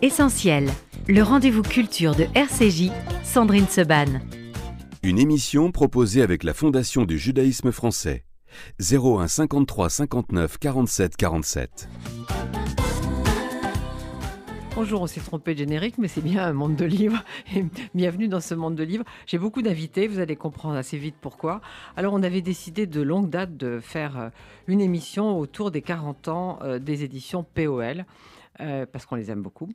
Essentiel, le rendez-vous culture de RCJ, Sandrine Seban. Une émission proposée avec la Fondation du judaïsme français. 01 53 59 47 47. Bonjour, on s'est trompé de générique, mais c'est bien un monde de livres. bienvenue dans ce monde de livres. J'ai beaucoup d'invités, vous allez comprendre assez vite pourquoi. Alors, on avait décidé de longue date de faire euh, une émission autour des 40 ans euh, des éditions POL. Euh, parce qu'on les aime beaucoup.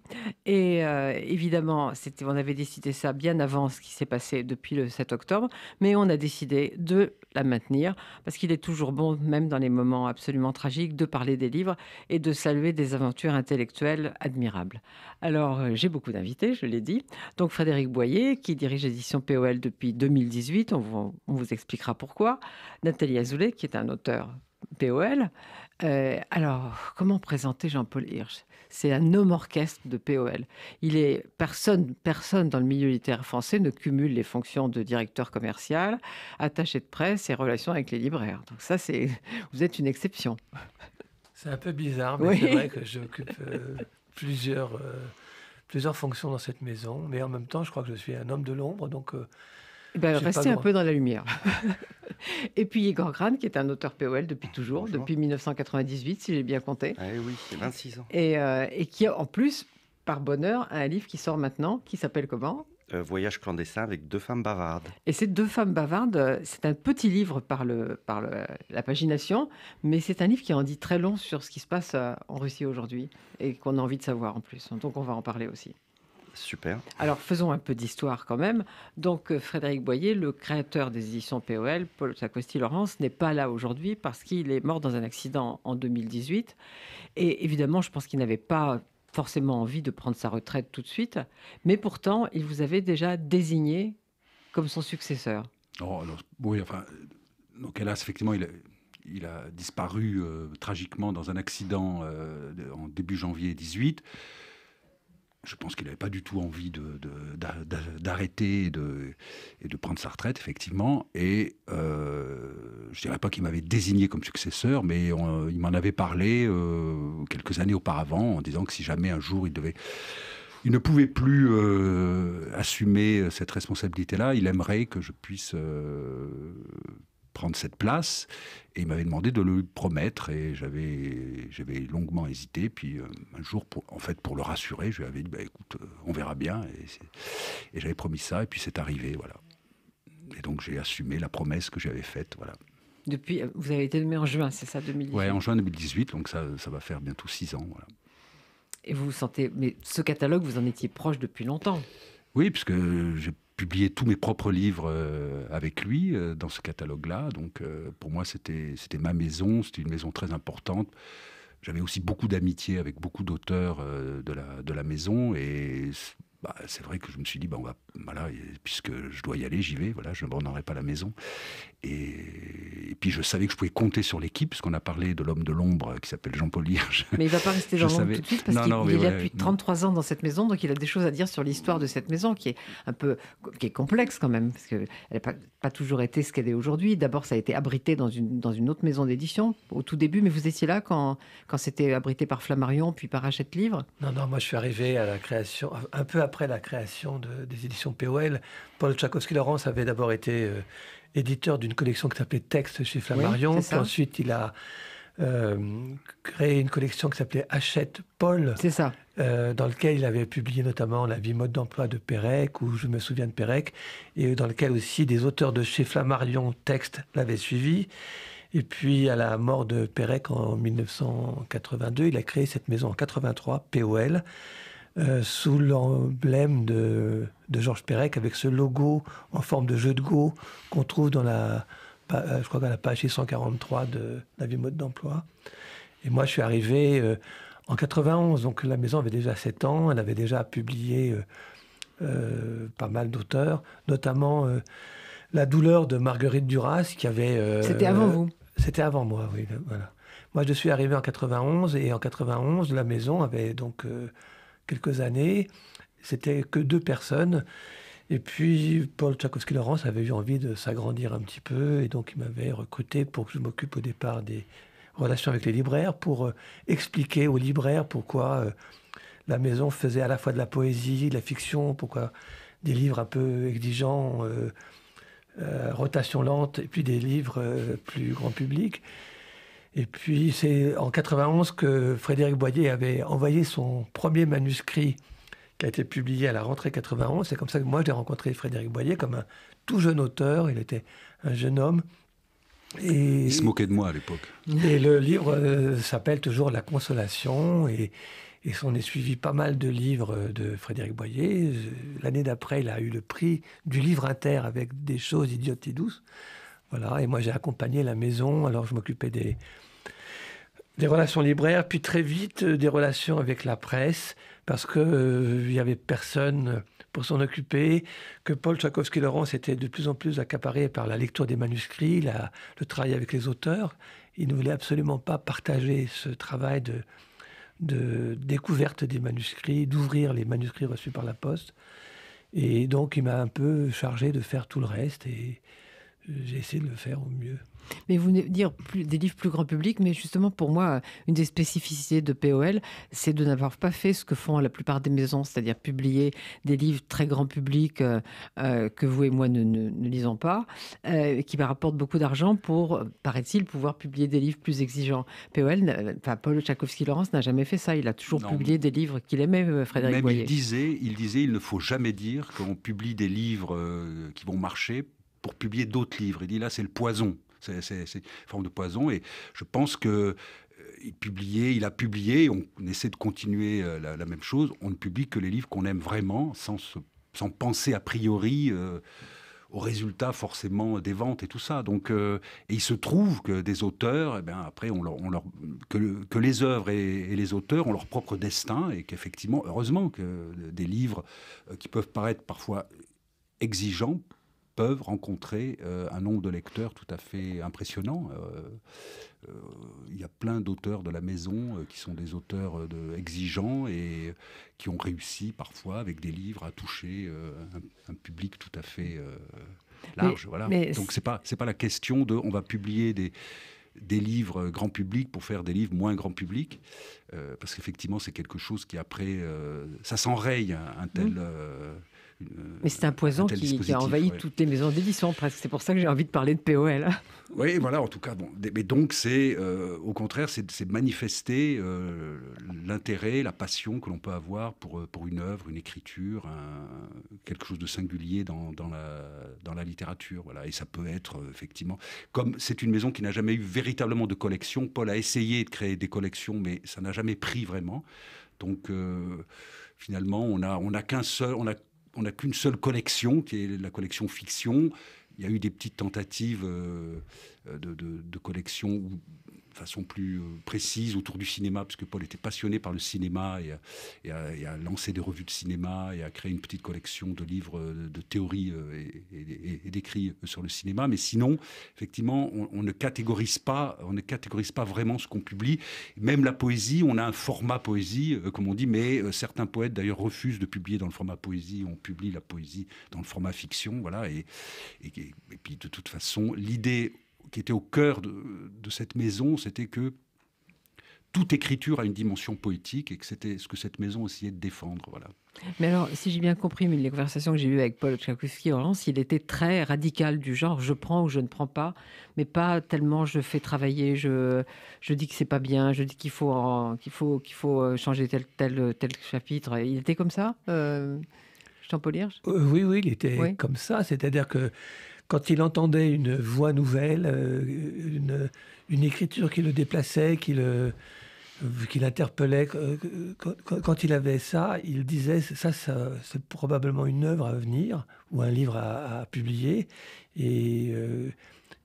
Et euh, évidemment, on avait décidé ça bien avant ce qui s'est passé depuis le 7 octobre, mais on a décidé de la maintenir, parce qu'il est toujours bon, même dans les moments absolument tragiques, de parler des livres et de saluer des aventures intellectuelles admirables. Alors, euh, j'ai beaucoup d'invités, je l'ai dit. Donc, Frédéric Boyer, qui dirige l'édition POL depuis 2018, on vous, expliquera pourquoi. Nathalie Azoulay, qui est un auteur POL. alors, comment présenter Jean-Paul Hirsch c'est un homme orchestre de POL. Il est personne, personne dans le milieu littéraire français ne cumule les fonctions de directeur commercial, attaché de presse et relations avec les libraires. Donc ça, c'est vous êtes une exception. C'est un peu bizarre, mais c'est vrai que j'occupe euh, plusieurs, euh, plusieurs fonctions dans cette maison. Mais en même temps, je crois que je suis un homme de l'ombre, donc euh, ben, Rester un peu dans la lumière. Et puis Igor Gran, qui est un auteur POL depuis ah, toujours, depuis 1998, si j'ai bien compté. Ah oui, c'est 26 ans. Euh, et, qui a en plus, par bonheur, un livre qui sort maintenant, qui s'appelle comment euh, Voyage clandestin avec deux femmes bavardes. Et ces deux femmes bavardes, c'est un petit livre par, le, par la pagination, mais c'est un livre qui en dit très long sur ce qui se passe euh, en Russie aujourd'hui et qu'on a envie de savoir en plus. Donc on va en parler aussi. Super. Alors faisons un peu d'histoire quand même. Donc euh, Frédéric Boyer, le créateur des éditions POL, Paul Sacosti Laurence, n'est pas là aujourd'hui parce qu'il est mort dans un accident en 2018. Et évidemment, je pense qu'il n'avait pas forcément envie de prendre sa retraite tout de suite, mais pourtant, il vous avait déjà désigné comme son successeur. Oh, alors, oui, enfin, donc hélas, effectivement, il a, il a disparu euh, tragiquement dans un accident euh, en début janvier 18 je pense qu'il n'avait pas du tout envie d'arrêter de, et, de, prendre sa retraite, effectivement. Et euh, je ne dirais pas qu'il m'avait désigné comme successeur, mais il m'en avait parlé euh, quelques années auparavant en disant que si jamais un jour il devait... Il ne pouvait plus euh, assumer cette responsabilité-là. Il aimerait que je puisse prendre cette place. Et il m'avait demandé de le promettre et j'avais, j'avais longuement hésité. Puis euh, un jour, pour, en fait, pour le rassurer, je lui avais dit bah, écoute, euh, on verra bien. Et, j'avais promis ça et puis c'est arrivé, voilà. Et donc j'ai assumé la promesse que j'avais faite, voilà. Depuis, euh, vous avez été nommé en juin, c'est ça, 2018 Oui, en juin 2018, donc ça, ça va faire bientôt six ans, voilà. Et vous vous sentez, mais ce catalogue, vous en étiez proche depuis longtemps. Oui, puisque j'ai publié tous mes propres livres euh, avec lui euh, dans ce catalogue-là. Donc euh, pour moi, c'était ma maison, c'était une maison très importante. J'avais aussi beaucoup d'amitié avec beaucoup d'auteurs de la, de la maison et bah, c'est vrai que je me suis dit, bah, voilà, puisque je dois y aller, j'y vais, voilà, je ne pas la maison. Et, puis je savais que je pouvais compter sur l'équipe, puisqu'on a parlé de l'homme de l'ombre qui s'appelle Jean-Paul Hirsch. Mais il ne va pas rester dans l'ombre tout de suite, parce qu'il est là depuis 33 ans dans cette maison, donc il a des choses à dire sur l'histoire de cette maison, qui est un peu qui est complexe quand même, parce qu'elle n'a pas, toujours été ce qu'elle est aujourd'hui. D'abord, ça a été abrité dans une, dans une autre maison d'édition au tout début, mais vous étiez là quand, quand c'était abrité par Flammarion, puis par Hachette Livre Non, non, moi je suis arrivé à la création un peu après après la création de, des éditions POL, Paul Tchaikovsky-Laurence avait d'abord été euh, éditeur d'une collection qui s'appelait Texte chez Flammarion. ensuite, il a euh, créé une collection qui s'appelait Hachette Paul. C'est ça. Euh, dans lequel il avait publié notamment La vie mode d'emploi de Pérec, ou Je me souviens de Pérec, et dans lequel aussi des auteurs de chez Flammarion Texte l'avaient suivi. Et puis, à la mort de Pérec en 1982, il a créé cette maison en 83, POL, euh, sous l'emblème de, de, Georges Perec avec ce logo en forme de jeu de go qu'on trouve dans la, euh, je crois dans la page 143 de la vie mode d'emploi. Et moi, je suis arrivé euh, en 91, donc la maison avait déjà 7 ans, elle avait déjà publié pas mal d'auteurs, notamment La douleur de Marguerite Duras qui avait. C'était avant vous C'était avant moi, oui. Voilà. Moi, je suis arrivé en 91 et en 91, la maison avait donc quelques années. C'était que deux personnes. Et puis, Paul Tchaikovsky-Laurence avait eu envie de s'agrandir un petit peu, et donc il m'avait recruté pour que je m'occupe au départ des relations avec les libraires, pour euh, expliquer aux libraires pourquoi euh, la maison faisait à la fois de la poésie, de la fiction, pourquoi des livres un peu exigeants, euh, rotation lente, et puis des livres plus grand public. Et puis c'est en 91 que Frédéric Boyer avait envoyé son premier manuscrit qui a été publié à la rentrée 91. C'est comme ça que moi j'ai rencontré Frédéric Boyer comme un tout jeune auteur. Il était un jeune homme. Et, il se moquait de moi à l'époque. Et le livre euh, s'appelle toujours La Consolation et, on est suivi pas mal de livres de Frédéric Boyer. L'année d'après, il a eu le prix du livre inter avec des choses idiotes et douces. Voilà, et moi j'ai accompagné la maison, alors je m'occupais des, des relations libraires, puis très vite euh, des relations avec la presse, parce qu'il euh, n'y avait personne pour s'en occuper, que Paul Tchaikovsky-Laurence s'était de plus en plus accaparé par la lecture des manuscrits, le travail avec les auteurs. Il ne voulait absolument pas partager ce travail de, de découverte des manuscrits, d'ouvrir les manuscrits reçus par la poste. Et donc, il m'a un peu chargé de faire tout le reste et euh, j'ai essayé de le faire au mieux. Mais vous dire plus, des livres plus grand public, mais justement pour moi, une des spécificités de POL, c'est de n'avoir pas fait ce que font la plupart des maisons, c'est-à-dire publier des livres très grand public euh, euh, que vous et moi ne, lisons pas, euh, qui me rapportent beaucoup d'argent pour, paraît-il, pouvoir publier des livres plus exigeants. POL, enfin Paul Tchaikovsky-Laurence n'a jamais fait ça. Il a toujours publié des livres qu'il aimait, Frédéric disait, il disait, il ne faut jamais dire qu'on publie des livres qui vont marcher pour publier d'autres livres. Il dit là, c'est le poison. C'est une forme de poison. Et je pense que euh, il, publiait, il a publié, on, essaie de continuer euh, la, même chose, on ne publie que les livres qu'on aime vraiment, sans, sans, penser a priori euh, aux résultats forcément des ventes et tout ça. Donc, et il se trouve que des auteurs, et eh bien, après, on leur, que, les œuvres et, et, les auteurs ont leur propre destin, et qu'effectivement, heureusement que des livres qui peuvent paraître parfois exigeants peuvent rencontrer euh, un nombre de lecteurs tout à fait impressionnant. Euh, euh, il y a plein d'auteurs de la maison qui sont des auteurs de, exigeants et qui ont réussi parfois avec des livres à toucher un, public tout à fait large. voilà. Donc c'est pas c'est pas la question de on va publier des des livres grand public pour faire des livres moins grand public, parce qu'effectivement c'est quelque chose qui après ça s'enraye hein, un, tel mmh. Mais c'est un poison qui, a envahi toutes les maisons d'édition, presque. C'est pour ça que j'ai envie de parler de POL. Oui, voilà, en tout cas. Bon. Mais donc, c'est euh, au contraire, c'est manifester euh, l'intérêt, la passion que l'on peut avoir pour, euh, pour une œuvre, une écriture, quelque chose de singulier dans, dans, la, dans la littérature. Voilà. Et ça peut être, effectivement, comme c'est une maison qui n'a jamais eu véritablement de collection, Paul a essayé de créer des collections, mais ça n'a jamais pris vraiment. Donc, finalement, on n'a on a qu'un seul... On a on n'a qu'une seule collection, qui est la collection fiction. Il y a eu des petites tentatives euh, de, collection façon plus euh, précise autour du cinéma, puisque Paul était passionné par le cinéma et, a, lancé des revues de cinéma et a créé une petite collection de livres euh, de théories euh, et, d'écrits sur le cinéma. Mais sinon, effectivement, on, ne catégorise pas, on ne catégorise pas vraiment ce qu'on publie. Même la poésie, on a un format poésie, comme on dit, mais certains poètes d'ailleurs refusent de publier dans le format poésie. On publie la poésie dans le format fiction, voilà. et puis de toute façon, l'idée qui était au cœur de, cette maison, c'était que toute écriture a une dimension poétique et que c'était ce que cette maison essayait de défendre. Voilà. Mais alors, si j'ai bien compris, mais les conversations que j'ai eues avec Paul Tchaikovsky en il était très radical du genre je prends ou je ne prends pas, mais pas tellement je fais travailler, je, je dis que c'est pas bien, je dis qu'il faut, qu'il faut, qu'il faut euh, changer tel, tel, tel chapitre. Il était comme ça, euh, Jean-Paul Hirsch euh, Oui, oui, il était comme ça. C'est-à-dire que quand il entendait une voix nouvelle, euh, une, une écriture qui le déplaçait, qui le l'interpellait, euh, quand il avait ça, il disait ça, c'est probablement une œuvre à venir ou un livre à, publier. Et euh,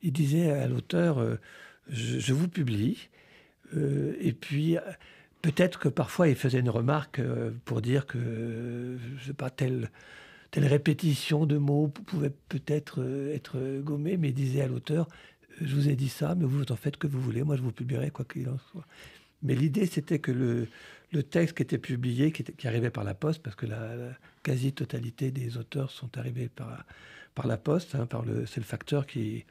il disait à l'auteur, je, vous publie. et puis, peut-être que parfois, il faisait une remarque pour dire que, je sais pas, tel telle répétition de mots pouvait peut-être euh, être euh, gommée, mais disait à l'auteur, euh, je vous ai dit ça, mais vous en faites que vous voulez, moi je vous publierai quoi qu'il en soit. Mais l'idée, c'était que le, le, texte qui était publié, qui, arrivait par la poste, parce que la, quasi-totalité des auteurs sont arrivés par, par la poste, hein, par le, c'est le facteur qui,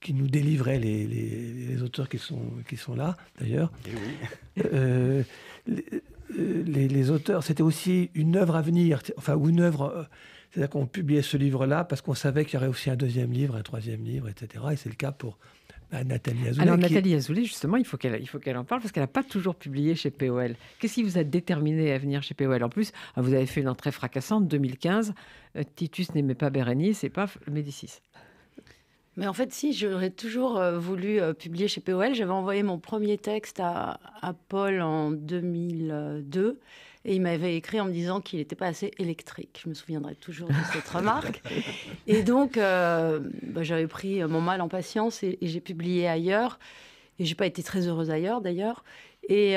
qui nous délivrait les, les, auteurs qui sont, qui sont là, d'ailleurs. Eh oui. Euh, les, auteurs, c'était aussi une œuvre à venir, enfin, ou une œuvre. Euh, c'est-à-dire qu'on publiait ce livre-là parce qu'on savait qu'il y aurait aussi un deuxième livre, un troisième livre, etc. Et c'est le cas pour bah, Nathalie Azoulay. Alors, Nathalie Azoulay, justement, il faut qu'elle en parle parce qu'elle n'a pas toujours publié chez POL. Qu'est-ce qui vous a déterminé à venir chez POL En plus, vous avez fait une entrée fracassante 2015. Euh, Titus n'aimait pas Bérénice et pas Médicis. Mais en fait, si, j'aurais toujours euh, voulu euh, publier chez POL. J'avais envoyé mon premier texte à, Paul en 2002. Et il m'avait écrit en me disant qu'il n'était pas assez électrique. Je me souviendrai toujours de cette remarque. Et donc, euh, bah, j'avais pris mon mal en patience et, j'ai publié ailleurs. Et j'ai pas été très heureuse ailleurs, d'ailleurs. Et,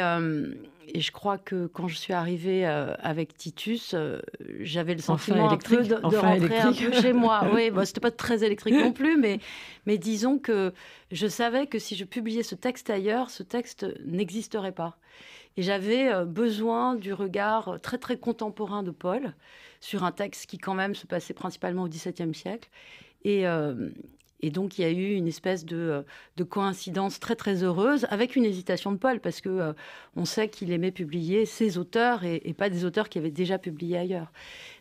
et je crois que quand je suis arrivée euh, avec Titus, euh, j'avais le sentiment enfin de, rentrer un peu chez moi. Oui, bah, c'était pas très électrique non plus, mais, mais disons que je savais que si je publiais ce texte ailleurs, ce texte n'existerait pas. Et j'avais euh, besoin du regard très très contemporain de Paul sur un texte qui quand même se passait principalement au XVIIe siècle. Et, et donc, il y a eu une espèce euh, de, coïncidence très, très heureuse avec une hésitation de Paul, parce que euh, on sait qu'il aimait publier ses auteurs et, pas des auteurs qui avaient déjà publié ailleurs.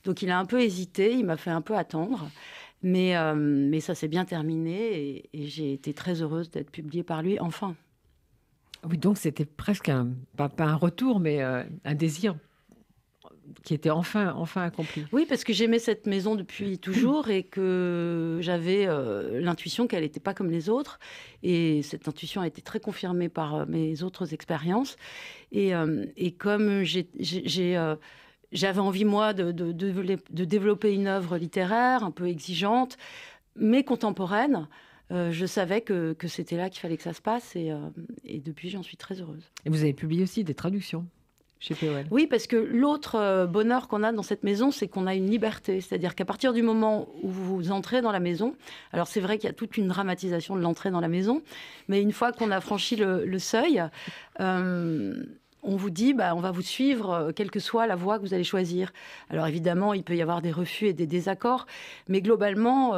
Donc, il a un peu hésité, il m'a fait un peu attendre. Mais, euh, mais ça s'est bien terminé et, j'ai été très heureuse d'être publiée par lui, enfin. Oui, donc c'était presque un, pas, un retour, mais un désir qui était enfin, enfin accompli. Oui, parce que j'aimais cette maison depuis toujours et que j'avais euh, l'intuition qu'elle n'était pas comme les autres. Et cette intuition a été très confirmée par euh, mes autres expériences. Et, euh, et comme j'ai j'avais envie, moi, de, de, de, développer une œuvre littéraire un peu exigeante, mais contemporaine. je savais que, que c'était là qu'il fallait que ça se passe et, et depuis j'en suis très heureuse. Et vous avez publié aussi des traductions oui, parce que l'autre euh, bonheur qu'on a dans cette maison, c'est qu'on a une liberté. C'est-à-dire qu'à partir du moment où vous entrez dans la maison, alors c'est vrai qu'il y a toute une dramatisation de l'entrée dans la maison, mais une fois qu'on a franchi le, seuil, euh, on vous dit, bah, on va vous suivre, euh, quelle que soit la voie que vous allez choisir. Alors évidemment, il peut y avoir des refus et des désaccords, mais globalement,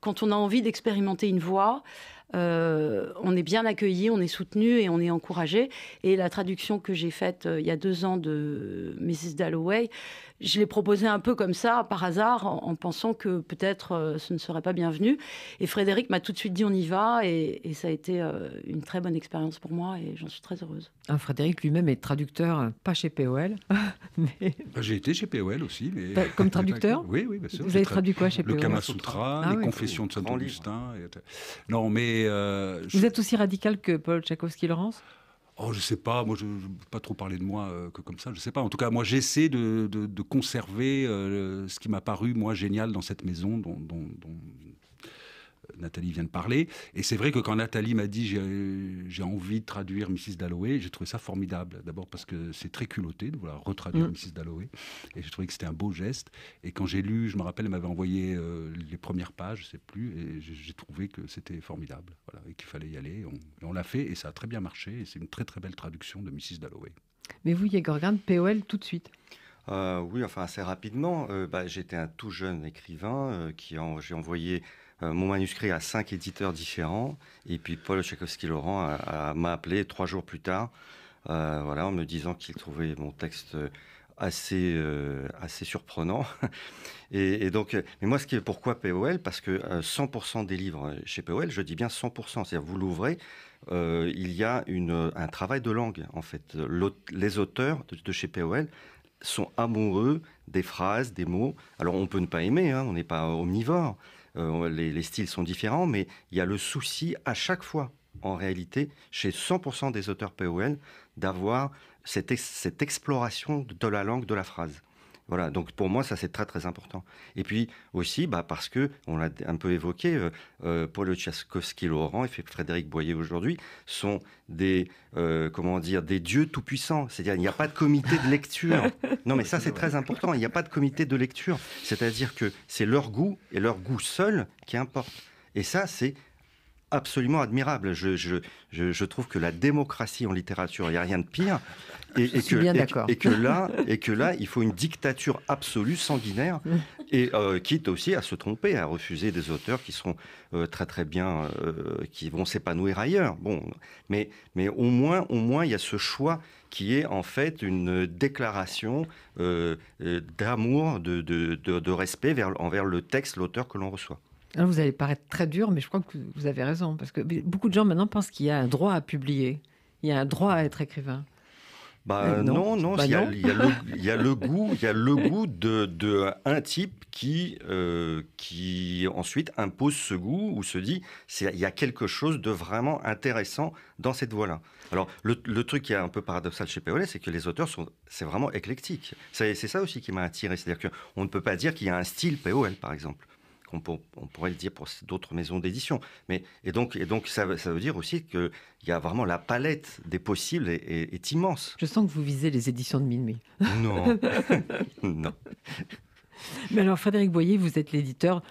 quand on a envie d'expérimenter une voie, euh, on est bien accueilli, on est soutenu et on est encouragé. Et la traduction que j'ai faite euh, il y a deux ans de Mrs. Dalloway, je l'ai proposé un peu comme ça, par hasard, en, pensant que peut-être euh, ce ne serait pas bienvenu. Et Frédéric m'a tout de suite dit on y va, et, ça a été euh, une très bonne expérience pour moi, et j'en suis très heureuse. Ah, Frédéric lui-même est traducteur, pas chez POL. Bah, j'ai été chez POL aussi. Mais... Bah, comme traducteur Oui, oui, bien bah, sûr. Vous avez traduit quoi chez POL Le Kama ah, Sutra, les ah Confessions de Saint-Augustin. Non, mais. Euh, Vous êtes aussi radical que Paul Tchaikovsky-Laurence Oh, je sais pas, moi je ne veux pas trop parler de moi euh, que comme ça, je sais pas. En tout cas, moi j'essaie de, de, conserver euh, ce qui m'a paru, moi, génial dans cette maison Nathalie vient de parler. Et c'est vrai que quand Nathalie m'a dit j'ai envie de traduire Mrs. Dalloway, j'ai trouvé ça formidable. D'abord parce que c'est très culotté de vouloir retraduire Mrs. Mm. Dalloway. Et j'ai trouvé que c'était un beau geste. Et quand j'ai lu, je me rappelle, elle m'avait envoyé euh, les premières pages, je sais plus, et j'ai trouvé que c'était formidable. Voilà, et qu'il fallait y aller. On, on l'a fait et ça a très bien marché. Et c'est une très très belle traduction de Mrs. Dalloway. Mais vous, Yegorgan, POL tout de suite euh, Oui, enfin assez rapidement. Euh, bah, j'étais un tout jeune écrivain qui en, j'ai envoyé euh, mon manuscrit à cinq éditeurs différents. Et puis Paul Tchaikovsky-Laurent m'a appelé trois jours plus tard, euh, voilà, en me disant qu'il trouvait mon texte euh, assez, surprenant. et, donc, mais moi, ce qui est pourquoi POL Parce que 100% des livres chez POL, je dis bien 100%, c'est-à-dire vous l'ouvrez, il y a un travail de langue, en fait. les auteurs de, chez POL sont amoureux des phrases, des mots. Alors on peut ne pas aimer, hein, on n'est pas omnivore, euh, les, styles sont différents, mais il y a le souci à chaque fois, en réalité, chez 100% des auteurs POL, d'avoir cette exploration de la langue, de la phrase. Voilà, donc pour moi, ça c'est très très important. Et puis aussi, bah, parce que, on l'a un peu évoqué, euh, euh Paul Tchaikovsky laurent et Frédéric Boyer aujourd'hui sont des, euh, comment dire, des dieux tout-puissants. C'est-à-dire, il n'y a pas de comité de lecture. non, mais ça c'est très important, il n'y a pas de comité de lecture. C'est-à-dire que c'est leur goût et leur goût seul qui importe. Et ça, c'est absolument admirable. Je, je, je, trouve que la démocratie en littérature, il n'y a rien de pire. Et, et que, et, et que là, et que là, il faut une dictature absolue, sanguinaire, mm. et euh, quitte aussi à se tromper, à refuser des auteurs qui seront euh, très très bien, euh, qui vont s'épanouir ailleurs. Bon, mais, mais au moins, au moins, il y a ce choix qui est en fait une déclaration d'amour, de, de, respect envers le texte, l'auteur que l'on reçoit vous allez paraître très dur, mais je crois que vous avez raison, parce que beaucoup de gens maintenant pensent qu'il y a un droit à publier, il y a un droit à être écrivain. Bah, euh, non, non, il, y a, le, goût, il y a le goût de, un type qui, euh, qui ensuite impose ce goût ou se dit il y a quelque chose de vraiment intéressant dans cette voie-là. Alors le, truc qui est un peu paradoxal chez P.O.L., c'est que les auteurs sont c'est vraiment éclectique. C'est ça aussi qui m'a attiré, c'est-à-dire qu'on ne peut pas dire qu'il y a un style POL par exemple on pourrait le dire pour d'autres maisons d'édition. Mais et donc ça, veut dire aussi qu'il y a vraiment la palette des possibles est, immense. Je sens que vous visez les éditions de minuit. Non, non. Mais alors Frédéric Boyer, vous êtes l'éditeur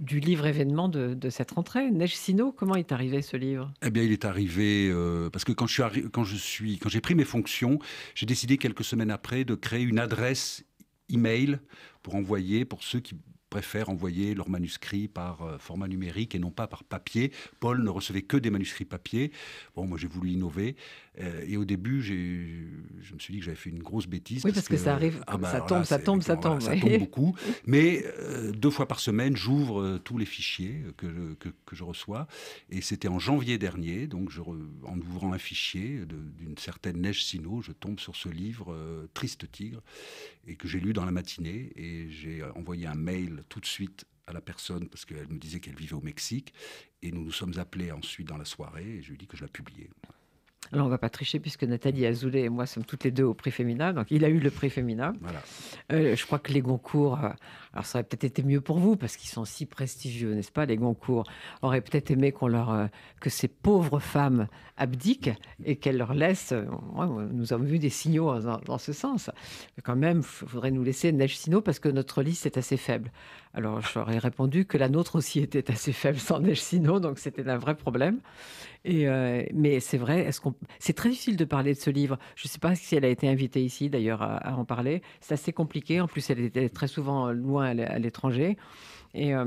du livre événement de, cette rentrée. Neige Sino, comment est arrivé ce livre Eh bien, il est arrivé euh, parce que quand quand je suis quand j'ai pris mes fonctions, j'ai décidé quelques semaines après de créer une adresse email pour envoyer pour ceux qui préfèrent envoyer leurs manuscrits par euh, format numérique et non pas par papier. Paul ne recevait que des manuscrits papier. Bon, moi j'ai voulu innover. Euh, et au début, je me suis dit que j'avais fait une grosse bêtise. Oui, parce, que, ça arrive, ah bah, ça, tombe, ça, tombe, ça tombe, ça tombe, beaucoup. Mais euh, deux fois par semaine, j'ouvre euh, tous les fichiers que, que, je reçois. Et c'était en janvier dernier, donc en ouvrant un fichier d'une certaine Neige Sino, je tombe sur ce livre Triste Tigre, et que j'ai lu dans la matinée. Et j'ai envoyé un mail tout de suite à la personne parce qu'elle me disait qu'elle vivait au Mexique. Et nous nous sommes appelés ensuite dans la soirée et je lui ai dit que je la publiais. Alors, on va pas tricher puisque Nathalie Azoulay et moi sommes toutes les deux au prix féminin. Donc, il a eu le prix féminin. Voilà. Euh, je crois que les Goncourt euh, alors, ça aurait peut-être été mieux pour vous parce qu'ils sont si prestigieux, n'est-ce pas Les Goncourt auraient peut-être aimé qu'on leur, euh, que ces pauvres femmes abdiquent et qu'elles leur laissent. Euh, nous avons vu des signaux dans, ce sens. quand même, il faudrait nous laisser Neige Sino parce que notre liste est assez faible. Alors, j'aurais répondu que la nôtre aussi était assez faible sans Neige Sino, donc c'était un vrai problème. Et euh, mais c'est vrai, est-ce qu'on... c'est très difficile de parler de ce livre. Je ne sais pas si elle a été invitée ici d'ailleurs à en parler. C'est assez compliqué. En plus, elle était très souvent loin à l'étranger. Et, euh,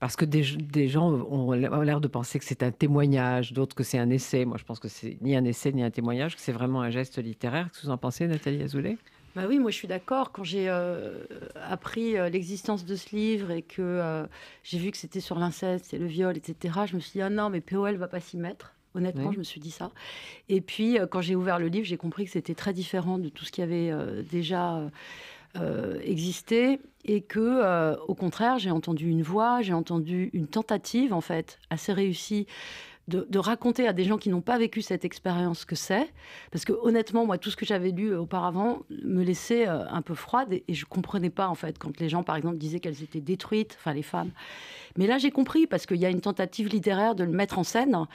parce que des, gens ont l'air de penser que c'est un témoignage, d'autres que c'est un essai. Moi, je pense que c'est ni un essai ni un témoignage, que c'est vraiment un geste littéraire. que vous en pensez, Nathalie Azoulay bah oui, moi je suis d'accord. Quand j'ai euh, appris euh, l'existence de ce livre et que j'ai vu que c'était sur l'inceste et le viol, etc., je me suis dit, ah non, mais POL va pas s'y mettre. Honnêtement, je me suis dit ça. Et puis, quand j'ai ouvert le livre, j'ai compris que c'était très différent de tout ce qu'il y avait déjà euh, exister et que, euh, au contraire, j'ai entendu une voix, j'ai entendu une tentative, en fait, assez réussie. De, raconter à des gens qui n'ont pas vécu cette expérience que c'est, parce que honnêtement, moi, tout ce que j'avais lu euh, auparavant me laissait un peu froide et, et, je comprenais pas en fait quand les gens, par exemple, disaient qu'elles étaient détruites, enfin les femmes. Mais là, j'ai compris, parce qu'il y a une tentative littéraire de le mettre en scène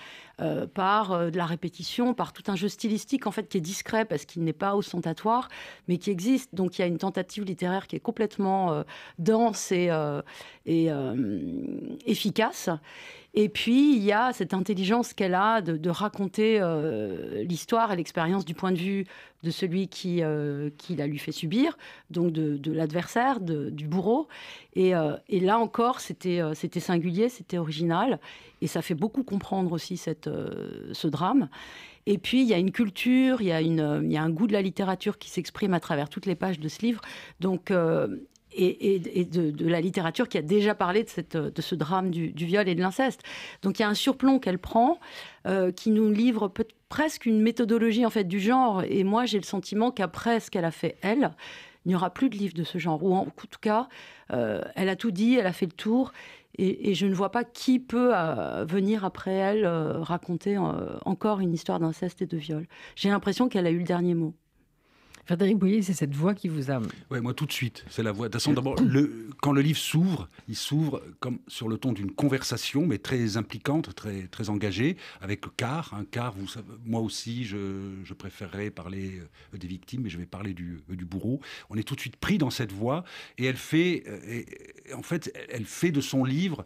euh, par euh, de la répétition, par tout un jeu stylistique, en fait, qui est discret, parce qu'il n'est pas ostentatoire, mais qui existe. Donc, il y a une tentative littéraire qui est complètement euh, dense et, efficace. Et puis, il y a cette intelligence qu'elle a de, raconter l'histoire et l'expérience du point de vue de celui qui, euh, qui la lui fait subir, donc de, l'adversaire, du bourreau. Et, euh, là encore, euh, c'était singulier, c'était original, et ça fait beaucoup comprendre aussi cette, ce drame. Et puis, il y a une culture, il y il y a un goût de la littérature qui s'exprime à travers toutes les pages de ce livre. Donc, et, de, la littérature qui a déjà parlé de, ce drame du, viol et de l'inceste. Donc il y a un surplomb qu'elle prend euh, qui nous livre peut, presque une méthodologie en fait du genre. Et moi j'ai le sentiment qu'après ce qu'elle a fait elle, il n'y aura plus de livres de ce genre. Ou en, tout cas, euh, elle a tout dit, elle a fait le tour. Et, je ne vois pas qui peut euh, venir après elle raconter encore une histoire d'inceste et de viol. J'ai l'impression qu'elle a eu le dernier mot. Frédéric Boyer, c'est cette voix qui vous aime. Oui, moi tout de suite, c'est la voix. Euh, d'abord, le... quand le livre s'ouvre, il s'ouvre comme sur le ton d'une conversation, mais très impliquante, très, très engagée, avec Car. un hein. car, vous moi aussi, je, préférerais parler euh, des victimes, mais je vais parler euh, du, bourreau. On est tout de suite pris dans cette voix, et elle fait, en fait, elle fait de son livre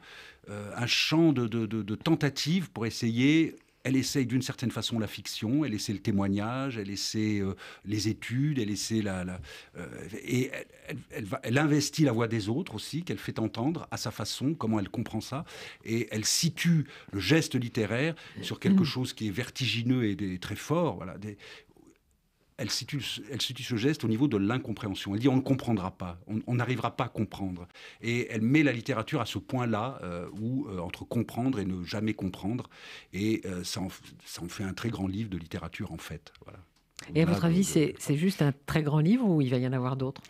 un champ de, de, de tentatives pour essayer elle essaye d'une certaine façon la fiction, elle essaie le témoignage, elle essaie euh, les études, elle essaie la... Euh, et elle, investit la voix des autres aussi, qu'elle fait entendre à sa façon, comment elle comprend ça, et elle situe le geste littéraire sur quelque mm. chose qui est vertigineux et, des, très fort, voilà, des, elle situe, elle situe ce geste au niveau de l'incompréhension. Elle dit on ne comprendra pas, on n'arrivera pas à comprendre. Et elle met la littérature à ce point-là euh, où euh, entre comprendre et ne jamais comprendre, et euh, ça, en, fait un très grand livre de littérature en fait. Et à votre avis, c'est juste un très grand livre ou il va y en avoir d'autres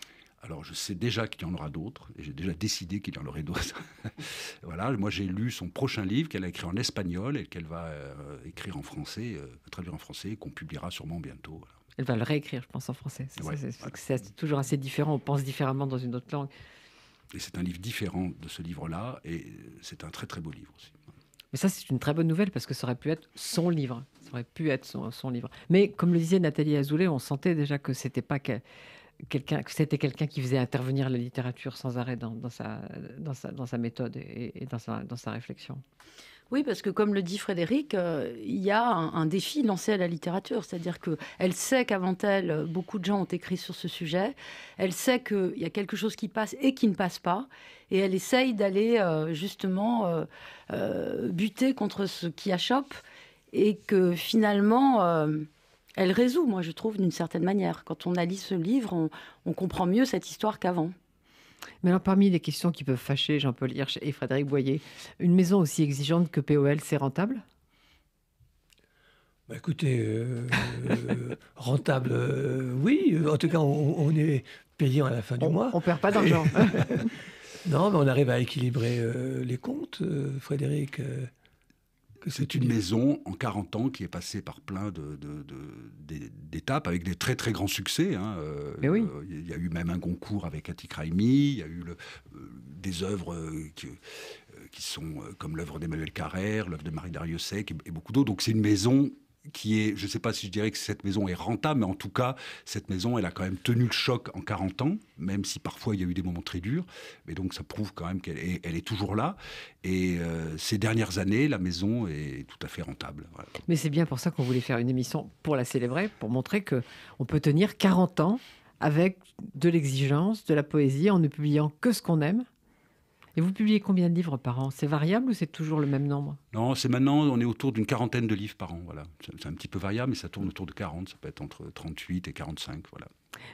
alors, je sais déjà qu'il y en aura d'autres, et j'ai déjà décidé qu'il y en aurait d'autres. voilà, moi j'ai lu son prochain livre qu'elle a écrit en espagnol et qu'elle va écrire en français, traduire en français, qu'on publiera sûrement bientôt. Voilà. Elle va le réécrire, je pense, en français. C'est toujours assez différent. On pense différemment dans une autre langue. Et c'est un livre différent de ce livre-là, et c'est un très très beau livre aussi. Mais ça, c'est une très bonne nouvelle parce que ça aurait pu être son livre. Ça aurait pu être son, livre. Mais comme le disait Nathalie Azoulay, on sentait déjà que c'était pas quelqu'un, que c'était quelqu'un qui faisait intervenir la littérature sans arrêt dans, sa, dans, dans sa, méthode et, dans, dans sa réflexion. Oui, parce que comme le dit Frédéric, euh, il y a un, défi lancé à la littérature, c'est-à-dire qu'elle sait qu'avant elle, beaucoup de gens ont écrit sur ce sujet, elle sait qu'il y a quelque chose qui passe et qui ne passe pas, et elle essaye d'aller euh, justement euh, buter contre ce qui achoppe, et que finalement... elle résout, moi je trouve, d'une certaine manière. Quand on a lu ce livre, on comprend mieux cette histoire qu'avant. Mais alors, parmi les questions qui peuvent fâcher Jean-Paul Hirsch et Frédéric Boyer, une maison aussi exigeante que POL, c'est rentable bah, Écoutez, euh, euh, rentable, euh, oui. En tout cas, on, est payé à la fin du mois. On perd pas d'argent. non, mais on arrive à équilibrer les comptes, Frédéric. C'est une maison en 40 ans qui est passée par plein d'étapes de, avec des très très grands succès. Hein, euh, euh, il y a eu même un concours avec Atik Raimi, il y a eu euh, des œuvres qui, sont comme l'œuvre d'Emmanuel Carrère, l'œuvre de Marie Dariussec et beaucoup d'autres. Donc c'est une maison qui est, je ne sais pas si je dirais que cette maison est rentable, mais en tout cas, cette maison, elle a quand même tenu le choc en 40 ans, même si parfois il y a eu des moments très durs. Mais donc, ça prouve quand même qu'elle est, toujours là. Et euh, ces dernières années, la maison est tout à fait rentable. Mais c'est bien pour ça qu'on voulait faire une émission pour la célébrer, pour montrer que on peut tenir 40 ans avec de l'exigence, de la poésie, en ne publiant que ce qu'on aime. Et vous publiez combien de livres par an C'est variable ou c'est toujours le même nombre Non, c'est maintenant, on est autour d'une quarantaine de livres par an. Voilà. C'est un petit peu variable, mais ça tourne autour de 40. Ça peut être entre 38 et 45. Voilà.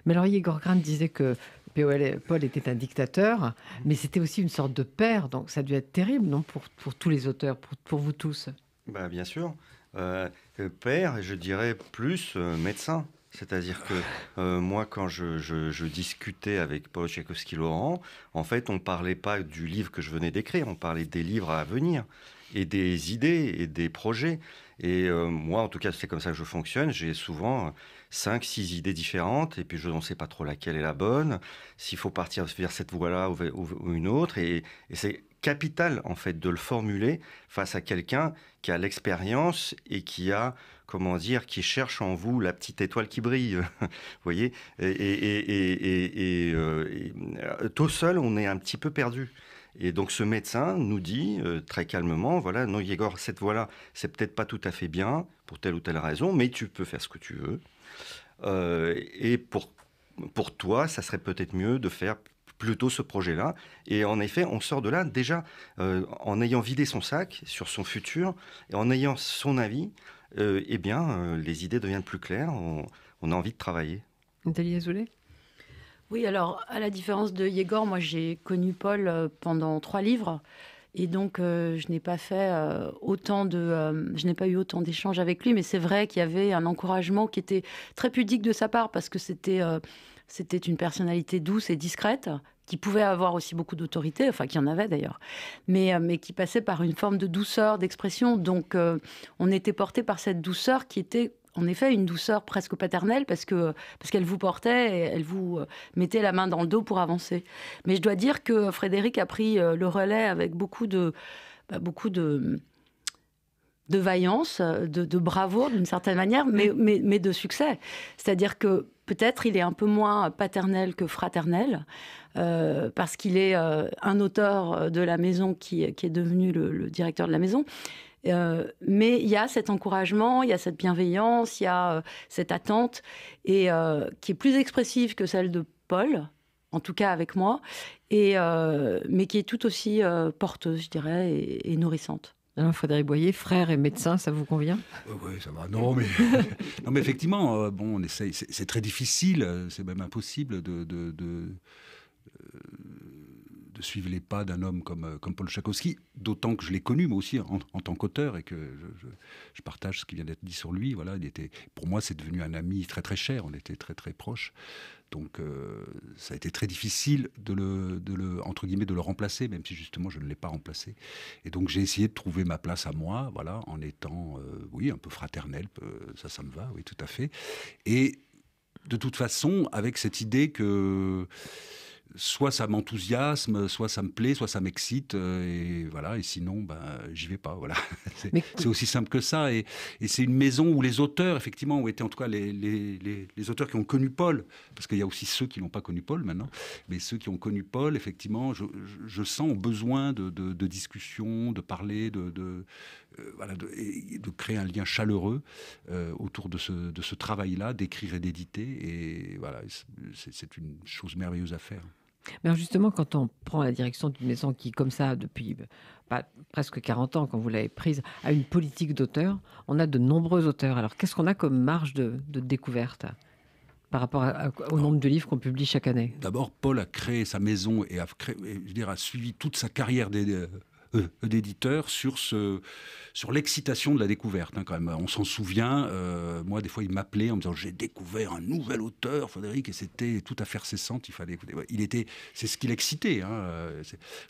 Mais alors, Igor Grant disait que Paul était un dictateur, mais c'était aussi une sorte de père. Donc, ça a dû être terrible, non, pour, pour tous les auteurs, pour, pour vous tous bah, Bien sûr. Euh, père, je dirais plus euh, médecin. C'est-à-dire que euh, moi, quand je, discutais avec Paul Tchaikovsky-Laurent, en fait, on ne parlait pas du livre que je venais d'écrire, on parlait des livres à venir et des idées et des projets. Et euh, moi, en tout cas, c'est comme ça que je fonctionne. J'ai souvent euh, cinq, six idées différentes, et puis je ne sais pas trop laquelle est la bonne, s'il faut partir vers cette voie-là ou, une autre. et c'est capital, en fait, de le formuler face à quelqu'un qui a l'expérience et qui a comment dire, qui cherche en vous la petite étoile qui brille. vous voyez Et, tout euh, seul, on est un petit peu perdu. Et donc ce médecin nous dit euh, très calmement, voilà, non Yegor, cette voie-là, c'est peut-être pas tout à fait bien pour telle ou telle raison, mais tu peux faire ce que tu veux. Euh, et pour, pour toi, ça serait peut-être mieux de faire plutôt ce projet-là. Et en effet, on sort de là déjà en ayant vidé son sac sur son futur et en ayant son avis. Euh, eh bien, euh, les idées deviennent plus claires, on, a envie de travailler. Nathalie Azoulay Oui, alors, à la différence de Yegor, moi j'ai connu Paul euh, pendant trois livres. Et donc, je n'ai pas fait autant de, je n'ai pas eu autant d'échanges avec lui, mais c'est vrai qu'il y avait un encouragement qui était très pudique de sa part parce que c'était, c'était une personnalité douce et discrète qui pouvait avoir aussi beaucoup d'autorité, enfin qui en avait d'ailleurs, mais, euh, mais qui passait par une forme de douceur, d'expression. Donc euh, on était porté par cette douceur qui était en effet une douceur presque paternelle parce que parce qu'elle vous portait elle vous euh, mettait la main dans le dos pour avancer. Mais je dois dire que Frédéric a pris le relais avec beaucoup de bah, beaucoup de de vaillance, de, de bravoure d'une certaine manière, mais, mais, mais de succès. C'est-à-dire que Peut-être il est un peu moins paternel que fraternel, euh, parce qu'il est euh, un auteur de la maison qui, est devenu le, directeur de la maison. Euh, mais il y a cet encouragement, il y a cette bienveillance, il y a cette attente, et qui est plus expressive que celle de Paul, en tout cas avec moi, et, mais qui est tout aussi porteuse, je dirais, et nourrissante. Alors Frédéric Boyer, frère et médecin, ça vous convient Oui, ça va. Non, mais, non, mais effectivement, euh, bon, on essaye. C'est très difficile, euh, c'est même impossible de, de, euh, de suivre les pas d'un homme comme, euh, comme Paul Tchaikovsky, d'autant que je l'ai connu moi aussi en, tant qu'auteur et que je, partage ce qui vient d'être dit sur lui. Voilà, il était, pour moi, c'est devenu un ami très très cher, on était très très proches. Donc euh, ça a été très difficile de le, de le, entre guillemets, de le remplacer, même si justement je ne l'ai pas remplacé. Et donc j'ai essayé de trouver ma place à moi, voilà, en étant, euh, oui, un peu fraternel, ça, ça me va, oui, tout à fait. Et de toute façon, avec cette idée que soit ça m'enthousiasme, soit ça me plaît, soit ça m'excite, euh, et voilà. Et sinon, ben, j'y vais pas. Voilà. c'est, aussi simple que ça. Et, c'est une maison où les auteurs, effectivement, ont été en tout cas les, les, les, auteurs qui ont connu Paul, parce qu'il y a aussi ceux qui n'ont pas connu Paul maintenant, mais ceux qui ont connu Paul, effectivement, je, je, sens besoin de, de, de de parler, de, de euh, de, créer un lien chaleureux euh, autour de ce, de ce travail-là, d'écrire et d'éditer. Et voilà, c'est une chose merveilleuse à faire. Mais justement, quand on prend la direction d'une maison qui, comme ça, depuis euh, presque 40 ans, quand vous l'avez prise, a une politique d'auteur, on a de nombreux auteurs. Alors qu'est-ce qu'on a comme marge de, découverte par rapport au nombre de livres qu'on publie chaque année D'abord, Paul a créé sa maison et a, dire, a suivi toute sa carrière des, euh, euh, d'éditeurs sur, ce, sur l'excitation de la découverte. Hein, quand même. On s'en souvient, euh, moi des fois il m'appelait en me disant j'ai découvert un nouvel auteur, Frédéric, et c'était tout à fait cessant, il fallait Il était, c'est ce qui l'excitait. Hein,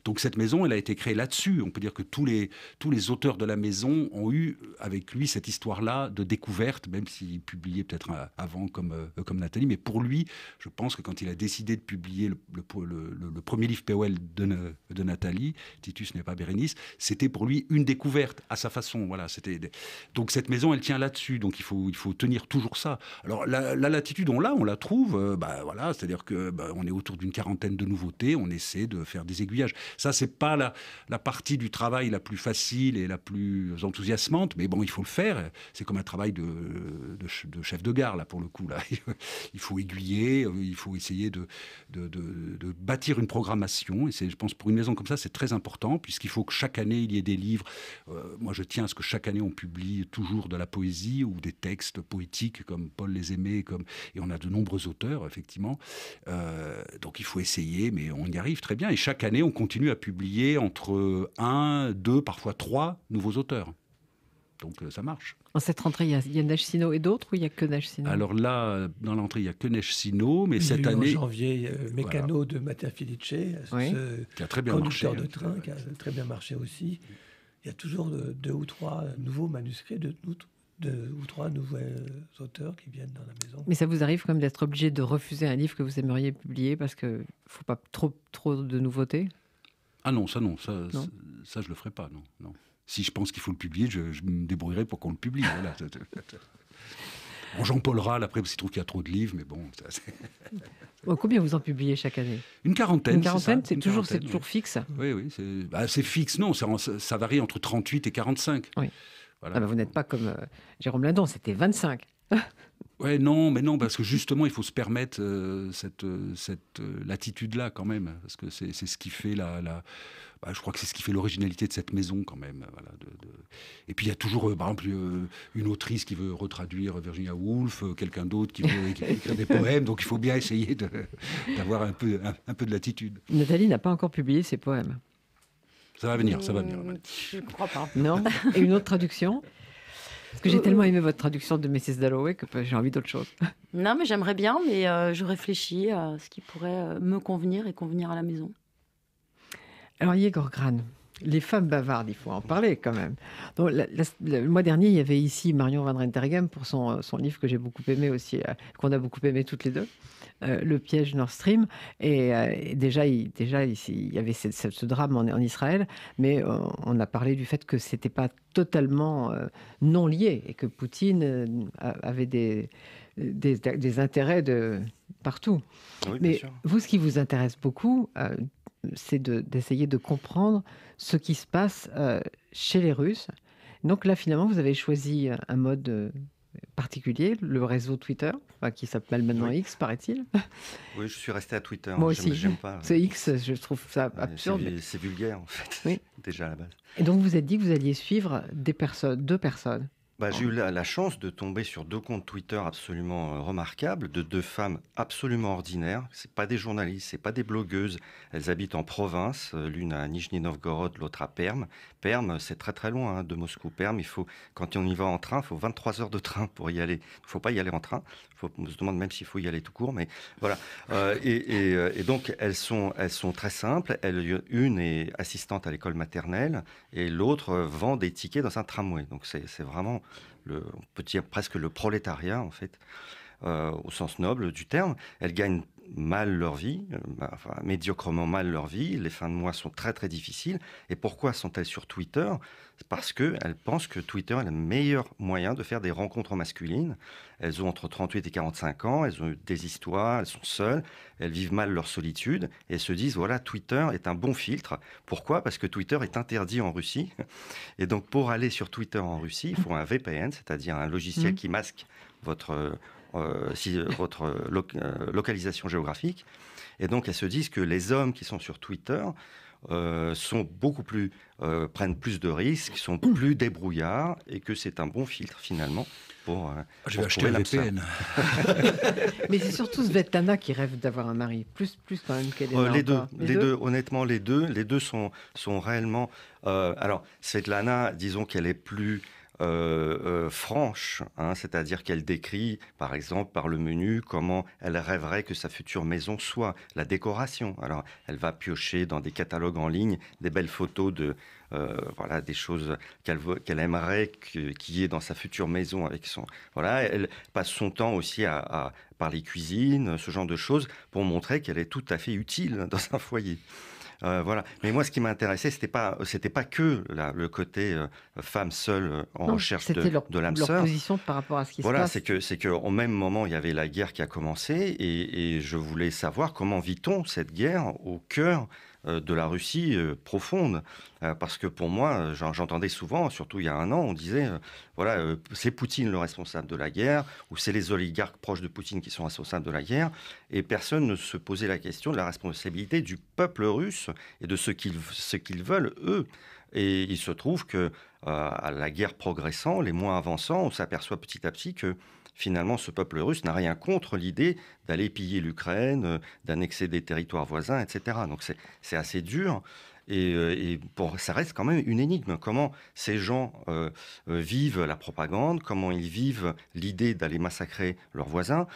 donc cette maison, elle a été créée là-dessus. On peut dire que tous les, tous les auteurs de la maison ont eu avec lui cette histoire-là de découverte, même s'il publiait peut-être avant comme, comme Nathalie, mais pour lui, je pense que quand il a décidé de publier le, le, premier livre POL de, de Nathalie, Titus n'est pas bien c'était pour lui une découverte à sa façon. Voilà, c'était donc cette maison, elle tient là-dessus. Donc il faut il faut tenir toujours ça. Alors la, latitude, on l'a, on la trouve. Euh, bah voilà, c'est-à-dire que bah, on est autour d'une quarantaine de nouveautés. On essaie de faire des aiguillages. Ça c'est pas la la partie du travail la plus facile et la plus enthousiasmante, mais bon, il faut le faire. C'est comme un travail de, de, chef de gare là pour le coup là. il faut aiguiller, euh, il faut essayer de, de bâtir une programmation. Et c'est, je pense, pour une maison comme ça, c'est très important puisqu'il faut faut que chaque année, il y ait des livres. Euh, moi, je tiens à ce que chaque année, on publie toujours de la poésie ou des textes poétiques comme Paul Les aimait. comme... et on a de nombreux auteurs, effectivement. Euh, donc, il faut essayer, mais on y arrive très bien. Et chaque année, on continue à publier entre un, deux, parfois trois nouveaux auteurs. Donc euh, ça marche. En cette rentrée, il y a, et d'autres ou il n'y a que Sino Alors là, dans l'entrée, il n'y a que sino mais cette année. En janvier, euh, Mécano de Matteo Felice, qui a très bien conducteur hein. de train, qui a très bien marché aussi. Il y a toujours deux ou trois nouveaux manuscrits, de deux ou trois nouveaux auteurs qui viennent dans la maison. Mais ça vous arrive quand même d'être obligé de refuser un livre que vous aimeriez publier parce qu'il ne faut pas trop, trop de nouveautés Ah non, ça non, ça, ça, je ne le ferai pas, non. non si je pense qu'il faut le publier, je, me débrouillerai pour qu'on le publie. Jean-Paul Rall, après, parce se trouve qu'il y a trop de livres, mais bon. Ça, combien vous en publiez chaque année Une quarantaine. Une quarantaine, c'est toujours, c'est toujours fixe Oui, oui. C'est bah, fixe, non. Ça, varie entre 38 et 45. Ah, bah, vous n'êtes pas comme euh, Jérôme Ladon, c'était 25. Ouais, non, mais non, parce que justement, il faut se permettre euh, cette, euh, cette euh, latitude-là quand même, parce que c'est ce qui fait la, la... Bah, je crois que c'est ce qui fait l'originalité de cette maison quand même. Voilà, Et puis il y a toujours, par exemple, une autrice qui veut retraduire Virginia Woolf, quelqu'un d'autre qui veut écrire des poèmes, donc il faut bien essayer d'avoir un peu, un, peu de latitude. Nathalie n'a pas encore publié ses poèmes. Ça va venir, ça va mmh, venir. Je ne crois pas. Non. Et une autre traduction parce que j'ai euh, tellement euh. aimé votre traduction de Mrs. Dalloway que euh, j'ai envie d'autre chose. Non, mais j'aimerais bien, mais je réfléchis à ce qui pourrait me convenir et convenir à la maison. Alors, Yegor Gran, les femmes bavardes, il faut en parler quand même. le mois dernier, il y avait ici Marion Van Rentergem pour son, livre que j'ai beaucoup aimé aussi, qu'on a beaucoup aimé toutes les deux. Euh, le piège Nord Stream. Et, euh, déjà, il, déjà il y avait ce, drame en, Israël, mais euh, on, a parlé du fait que c'était pas totalement non lié et que Poutine avait des, des, intérêts de partout. mais vous, ce qui vous intéresse beaucoup, c'est d'essayer de, comprendre ce qui se passe chez les Russes. Donc là, finalement, vous avez choisi un mode particulier, le réseau Twitter, qui s'appelle maintenant X, paraît-il. Oui, je suis resté à Twitter. Moi hein, aussi. J'aime pas. C'est euh, X, je trouve ça absurde. C'est vulgaire, en fait, oui. déjà à la base. Et donc, vous êtes dit que vous alliez suivre des personnes, deux personnes. Bah, J'ai eu la, chance de tomber sur deux comptes Twitter absolument euh, remarquables, de deux femmes absolument ordinaires. C'est pas des journalistes, c'est pas des blogueuses. Elles habitent en province, euh, l'une à Nijni Novgorod, l'autre à Perm. Perm, c'est très très loin hein, de Moscou. Perm, il faut, quand on y va en train, il faut 23 heures de train pour y aller. Il faut pas y aller en train. Faut, on se demande même s'il faut y aller tout court, mais voilà. Euh, euh, et, donc, elles sont, elles sont très simples. Elles, une est assistante à l'école maternelle et l'autre vend des tickets dans un tramway. Donc, c'est vraiment, le, petit peut presque le prolétariat, en fait. Euh, au sens noble du terme. Elle gagne mal leur vie, euh, bah, médiocrement mal leur vie. Les fins de mois sont très très difficiles. Et pourquoi sont-elles sur Twitter Parce qu'elles pensent que Twitter est le meilleur moyen de faire des rencontres masculines. Elles ont entre 38 et 45 ans, elles ont des histoires, elles sont seules, elles vivent mal leur solitude et elles se disent voilà, Twitter est un bon filtre. Pourquoi Parce que Twitter est interdit en Russie. Et donc pour aller sur Twitter en Russie, il faut un VPN, c'est-à-dire un logiciel mmh. qui masque votre euh, euh, si, euh, votre euh, localisation géographique. Et donc, elles se disent que les hommes qui sont sur Twitter sont beaucoup plus prennent plus de risques, sont plus débrouillards et que c'est un bon filtre finalement pour. Ah, Je vais acheter la Mais c'est surtout Svetlana qui rêve d'avoir un mari, plus plus quand même qu'elle est. les deux, les, deux, honnêtement les deux, les deux sont sont réellement. alors Svetlana, disons qu'elle est plus euh, euh, franche, hein, c'est-à-dire qu'elle décrit, par exemple, par le menu, comment elle rêverait que sa future maison soit, la décoration. Alors, elle va piocher dans des catalogues en ligne des belles photos de, euh, voilà, des choses qu'elle qu'elle aimerait qu'il est y ait dans sa future maison avec son. Voilà, elle passe son temps aussi à, à parler cuisine, ce genre de choses, pour montrer qu'elle est tout à fait utile dans un foyer. Euh, Mais moi, ce qui m'intéressait, c'était pas, c'était pas que le côté euh, femme seule euh, en recherche de, leur, de l'âme leur position par rapport à ce qui voilà, se passe. c'est que, c'est que au même moment, il y avait la guerre qui a commencé, et, et je voulais savoir comment vit-on cette guerre au cœur euh, de la Russie euh, profonde. Euh, parce que pour moi, j'entendais souvent, surtout il y a un an, on disait, voilà, c'est Poutine le responsable de la guerre, ou c'est les oligarques proches de Poutine qui sont responsables de la guerre, et personne ne se posait la question de la responsabilité du peuple russe et de ce qu'ils veulent, eux. Et il se trouve que, à la guerre progressant, les moins avançant, on s'aperçoit petit à petit que finalement, ce peuple russe n'a rien contre l'idée d'aller piller l'Ukraine, euh, d'annexer des territoires voisins, etc. Donc c'est assez dur. Euh, et, pour, ça reste quand même une énigme. Comment ces gens euh, vivent la propagande, comment ils vivent l'idée d'aller massacrer leurs voisins,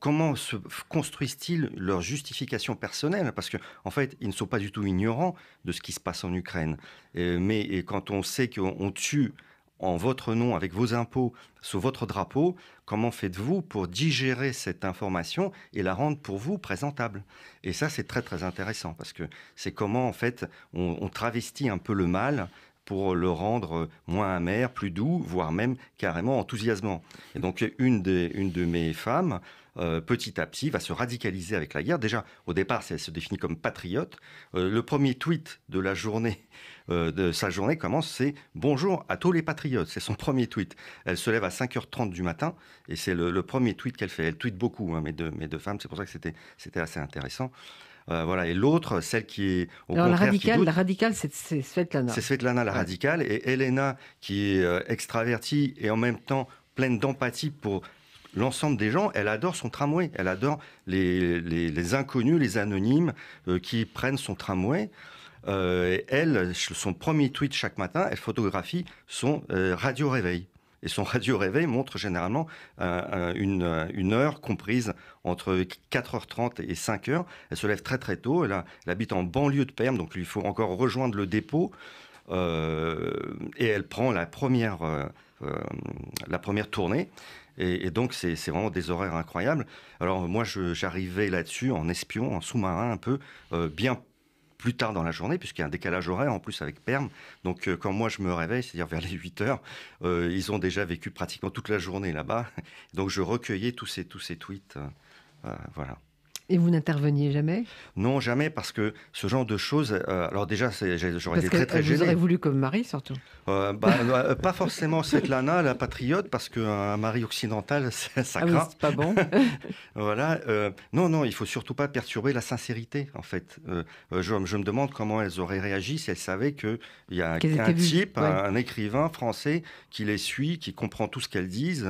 comment se construisent-ils leur justification personnelle Parce qu'en en fait, ils ne sont pas du tout ignorants de ce qui se passe en Ukraine. mais quand on sait qu'on tue en votre nom, avec vos impôts, sous votre drapeau, comment faites-vous pour digérer cette information et la rendre pour vous présentable Et ça, c'est très très intéressant parce que c'est comment en fait on, on, travestit un peu le mal pour le rendre moins amer, plus doux, voire même carrément enthousiasmant. Et donc une, des, une de mes femmes euh, petit à petit, va se radicaliser avec la guerre. Déjà, au départ, elle se définit comme patriote. Euh, le premier tweet de la journée, euh, de sa journée commence, c'est Bonjour à tous les patriotes. C'est son premier tweet. Elle se lève à 5h30 du matin et c'est le, premier tweet qu'elle fait. Elle tweet beaucoup, hein, mais mes, deux, femmes, c'est pour ça que c'était assez intéressant. voilà. Et l'autre, celle qui est au contraire, la radicale, c'est Svetlana. C'est Svetlana la radicale et Elena qui est extravertie et en même temps pleine d'empathie pour l'ensemble des gens, elle adore son tramway, elle adore les, inconnus, les anonymes euh, qui prennent son tramway. Euh, elle, son premier tweet chaque matin, elle photographie son euh, radio réveil. Et son radio réveil montre généralement une, heure comprise entre 4h30 et 5h. Elle se lève très très tôt, elle, habite en banlieue de Perm, donc il faut encore rejoindre le dépôt. et elle prend la première, la première tournée. Et, donc, c'est vraiment des horaires incroyables. Alors, moi, j'arrivais là-dessus en espion, en sous-marin un peu, euh, bien plus tard dans la journée, puisqu'il y a un décalage horaire en plus avec Perm. Donc euh, quand moi je me réveille, c'est-à-dire vers les 8 heures, euh, ils ont déjà vécu pratiquement toute la journée là-bas. Donc je recueillais tous ces, tous ces tweets. voilà. Et vous n'interveniez jamais Non, jamais, parce que ce genre de choses. Euh, alors, déjà, j'aurais été très, très euh, gêné. Vous auriez voulu comme mari, surtout euh, bah, Pas forcément cette lana, la patriote, parce qu'un mari occidental, ça, ah craint. ah c'est pas bon. voilà. non, non, il faut surtout pas perturber la sincérité, en fait. Je, me demande comment elles auraient réagi si elles savaient qu'il y a un type, un écrivain français qui les suit, qui comprend tout ce qu'elles disent.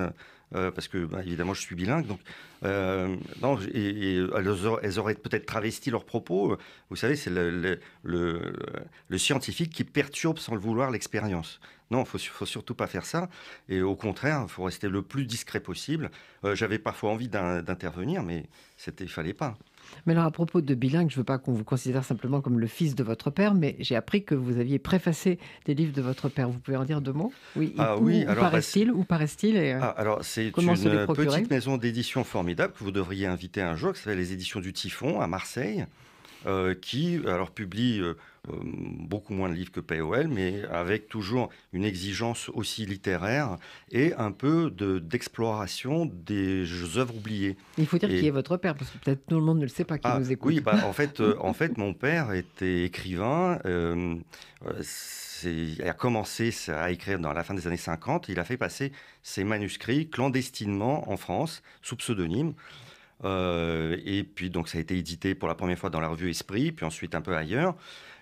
Euh, parce que bah, évidemment je suis bilingue. Donc, euh, euh, elles auraient, peut-être travesti leurs propos. Vous savez, c'est le, scientifique qui perturbe sans le vouloir l'expérience. Non, ne faut surtout pas faire ça. Et au contraire, il faut rester le plus discret possible. J'avais parfois envie d'intervenir, mais ne fallait pas. Mais alors, à propos de bilingue, je ne veux pas qu'on vous considère simplement comme le fils de votre père, mais j'ai appris que vous aviez préfacé des livres de votre père. Vous pouvez en dire deux mots Oui, il ah Où paraît-il euh, ah, Alors, c'est une petite maison d'édition formidable que vous devriez inviter un jour, qui s'appelle les Éditions du Typhon à Marseille, euh, qui alors publie. Euh, euh, beaucoup moins de livres que POL, mais avec toujours une exigence aussi littéraire et un peu d'exploration des œuvres oubliées. Il faut dire qu'il qui est votre père, parce que peut-être tout le monde ne le sait pas qui ah, nous écoute. Oui, bah, en, fait, euh, en fait, mon père était écrivain. Euh, il a commencé à écrire dans la fin des années 50. Il a fait passer ses manuscrits clandestinement en France, sous pseudonyme. et puis, donc, ça a été édité pour la première fois dans la revue Esprit, puis ensuite un peu ailleurs.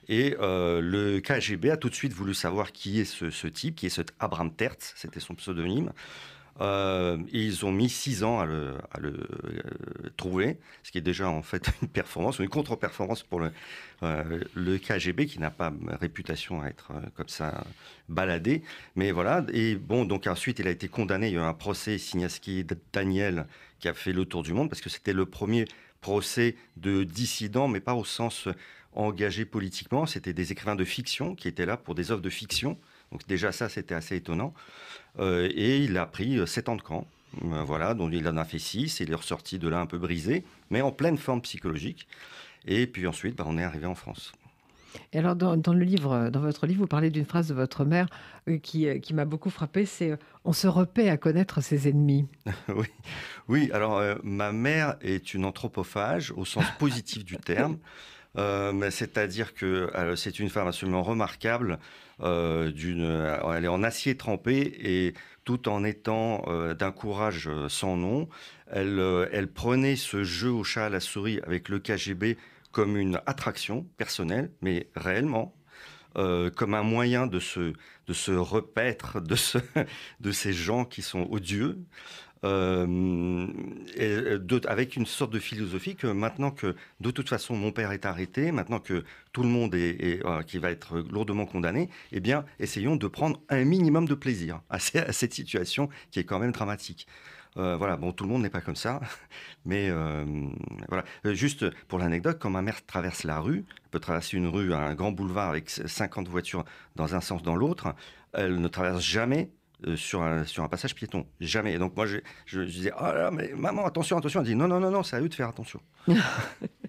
Et euh, le KGB a tout de suite voulu savoir qui est ce, type, qui est cet Abraham Tertz, c'était son pseudonyme. Euh, ils ont mis six ans à le, euh, trouver, ce qui est déjà en fait une performance, une contre-performance pour le, le, KGB qui n'a pas réputation à être comme ça baladé. Mais voilà, et bon, donc ensuite il a été condamné, il y a eu un procès Signaski Daniel qui a fait le tour du monde parce que c'était le premier procès de dissidents, mais pas au sens engagé politiquement. C'était des écrivains de fiction qui étaient là pour des œuvres de fiction. Donc déjà ça, c'était assez étonnant. Euh, et il a pris euh, sept ans de camp. Euh, voilà, donc il en a fait 6, il est ressorti de là un peu brisé, mais en pleine forme psychologique. Et puis ensuite, bah, on est arrivé en France. Et alors, dans, le livre, euh, dans votre livre, vous parlez d'une phrase de votre mère euh, qui, euh, qui m'a beaucoup frappé, c'est « on se repaît à connaître ses ennemis ». Oui, oui alors ma mère est une anthropophage au sens positif du terme. C'est-à-dire que c'est une femme absolument remarquable. elle est en acier trempé et tout en étant d'un courage sans nom, elle, elle prenait ce jeu au chat à la souris avec le KGB comme une attraction personnelle, mais réellement euh, comme un moyen de se, de se repaître de, de ces gens qui sont odieux, euh, avec une sorte de philosophie que maintenant que de toute façon mon père est arrêté, maintenant que tout le monde est, euh, qui va être lourdement condamné, eh bien essayons de prendre un minimum de plaisir à, à cette situation qui est quand même dramatique. Euh, voilà, bon, tout le monde n'est pas comme ça, mais euh, voilà. Euh, juste pour l'anecdote, quand ma mère traverse la rue, peut traverser une rue, un grand boulevard avec 50 voitures dans un sens, dans l'autre, elle ne traverse jamais sur un, sur un passage piéton. Jamais. Et donc moi, je, disais, oh mais maman, attention, attention. Elle dit, non, non, non, non, c'est à eux de faire attention.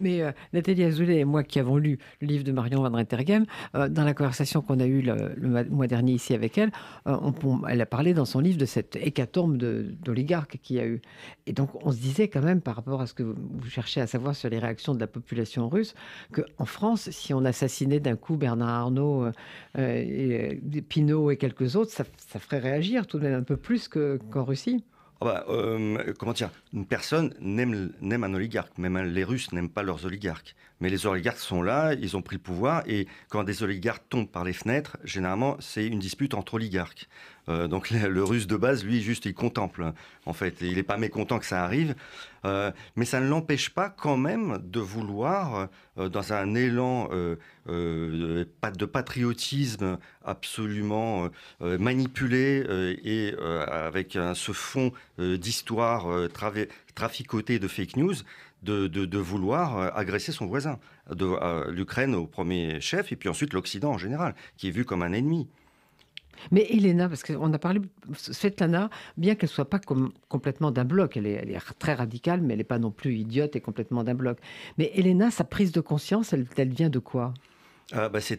Mais euh, Nathalie Azoulay et moi qui avons lu le livre de Marion Van Rentergem, euh, dans la conversation qu'on a eue le, mois dernier ici avec elle, euh, elle a parlé dans son livre de cette hécatombe d'oligarques qu'il y a eu. Et donc on se disait quand même par rapport à ce que vous, cherchez à savoir sur les réactions de la population russe, qu'en France, si on assassinait d'un coup Bernard Arnault, et, Pinault et quelques autres, ça, ferait réagir tout de même un peu plus qu'en Russie. Ah bah, euh, comment dire Une personne n'aime un oligarque. Même les Russes n'aiment pas leurs oligarques. Mais les oligarques sont là, ils ont pris le pouvoir, et quand des oligarques tombent par les fenêtres, généralement, c'est une dispute entre oligarques. Euh, donc le, russe de base, lui, juste, il contemple, en fait. il n'est pas mécontent que ça arrive. Euh, mais ça ne l'empêche pas quand même de vouloir, euh, dans un élan de, de patriotisme absolument manipulé et avec ce fond d'histoire traficoté de fake news, de, vouloir euh, agresser son voisin, de euh, l'Ukraine au premier chef, et puis ensuite l'Occident en général, qui est vu comme un ennemi. Mais Elena, parce qu'on a parlé, Svetlana, bien qu'elle ne soit pas complètement d'un bloc, elle est, très radicale, mais elle n'est pas non plus idiote et complètement d'un bloc. Mais Elena, sa prise de conscience, elle vient de quoi ah, bah, ça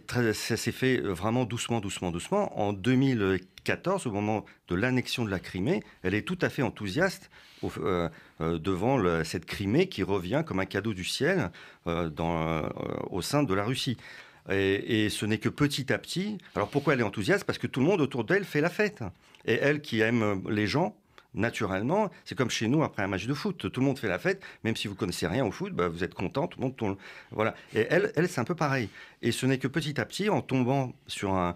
s'est fait euh, vraiment doucement, doucement, doucement. En 2014, au moment de l'annexion de la Crimée, elle est tout à fait enthousiaste euh, euh, devant cette Crimée qui revient comme un cadeau du ciel au sein de la Russie. et, ce n'est que petit à petit. Alors pourquoi elle est enthousiaste Parce que tout le monde autour d'elle fait la fête. Et elle qui aime les gens, naturellement. C'est comme chez nous après un match de foot. Tout le monde fait la fête, même si vous connaissez rien au foot, bah, vous êtes content, tout le monde tombe. Voilà. Et elle, elle c'est un peu pareil. Et ce n'est que petit à petit, en tombant sur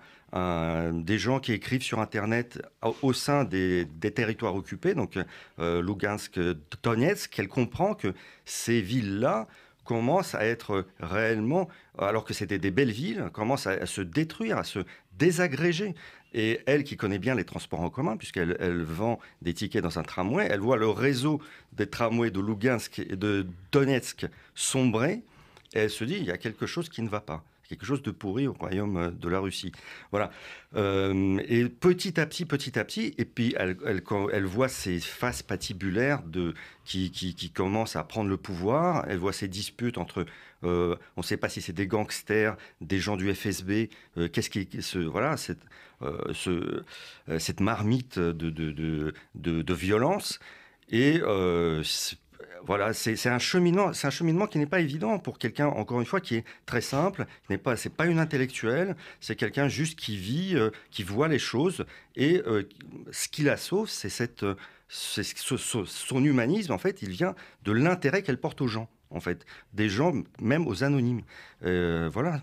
des gens qui écrivent sur Internet au, sein des, territoires occupés, donc Lougansk, euh, Lugansk, Donetsk, qu'elle comprend que ces villes-là commencent à être réellement, alors que c'était des belles villes, commencent à, à se détruire, à se désagrégée. Et elle, qui connaît bien les transports en commun, puisqu'elle vend des tickets dans un tramway, elle voit le réseau des tramways de Lugansk et de Donetsk sombrer. Et elle se dit, il y a quelque chose qui ne va pas quelque chose de pourri au royaume euh, de la Russie. Voilà. Euh, et petit à petit, petit à petit, et puis elle, elle, elle voit ces faces patibulaires de, qui, qui, commencent à prendre le pouvoir, elle voit ces disputes entre, euh, on ne sait pas si c'est des gangsters, des gens du FSB, qu'est-ce qui, ce, voilà, cette, ce, cette marmite de, de, de, violence. Et euh, voilà, c'est un cheminement, c'est un cheminement qui n'est pas évident pour quelqu'un, encore une fois, qui est très simple, Ce n'est pas, c'est pas une intellectuelle, c'est quelqu'un juste qui vit, euh, qui voit les choses, et euh, ce qui la sauve, c'est cette, euh, son humanisme en fait, il vient de l'intérêt qu'elle porte aux gens, en fait, des gens même aux anonymes, voilà.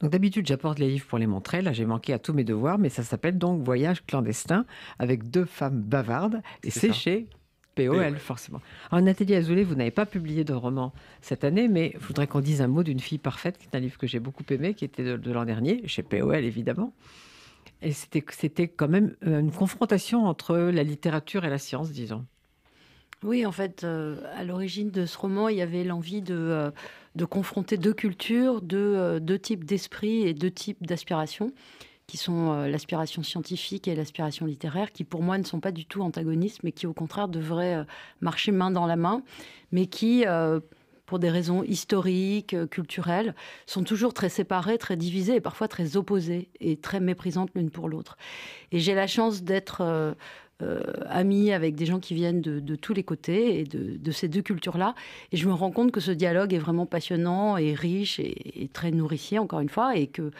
Donc d'habitude, j'apporte les livres pour les montrer. Là, j'ai manqué à tous mes devoirs, mais ça s'appelle donc Voyage clandestin avec deux femmes bavardes et c'est chez POL, forcément. Alors, Nathalie Azoulay, vous n'avez pas publié de roman cette année, mais je voudrais qu'on dise un mot d'une fille parfaite, qui est un livre que j'ai beaucoup aimé, qui était de, l'an dernier, chez POL évidemment. Et c'était quand même euh, une confrontation entre la littérature et la science, disons. Oui, en fait, euh, à l'origine de ce roman, il y avait l'envie de, euh, de confronter deux cultures, deux, deux types d'esprit et deux types d'aspirations qui sont euh, l'aspiration scientifique et l'aspiration littéraire, qui pour moi ne sont pas du tout antagonistes, mais qui au contraire devraient euh, marcher main dans la main, mais qui euh, pour des raisons historiques, culturelles, sont toujours très séparées, très divisées et parfois très opposées et très méprisantes l'une pour l'autre. Et j'ai la chance d'être amie avec des gens qui viennent de, tous les côtés et de, ces deux cultures-là. Et je me rends compte que ce dialogue est vraiment passionnant et riche et, et très nourricier, encore une fois, et que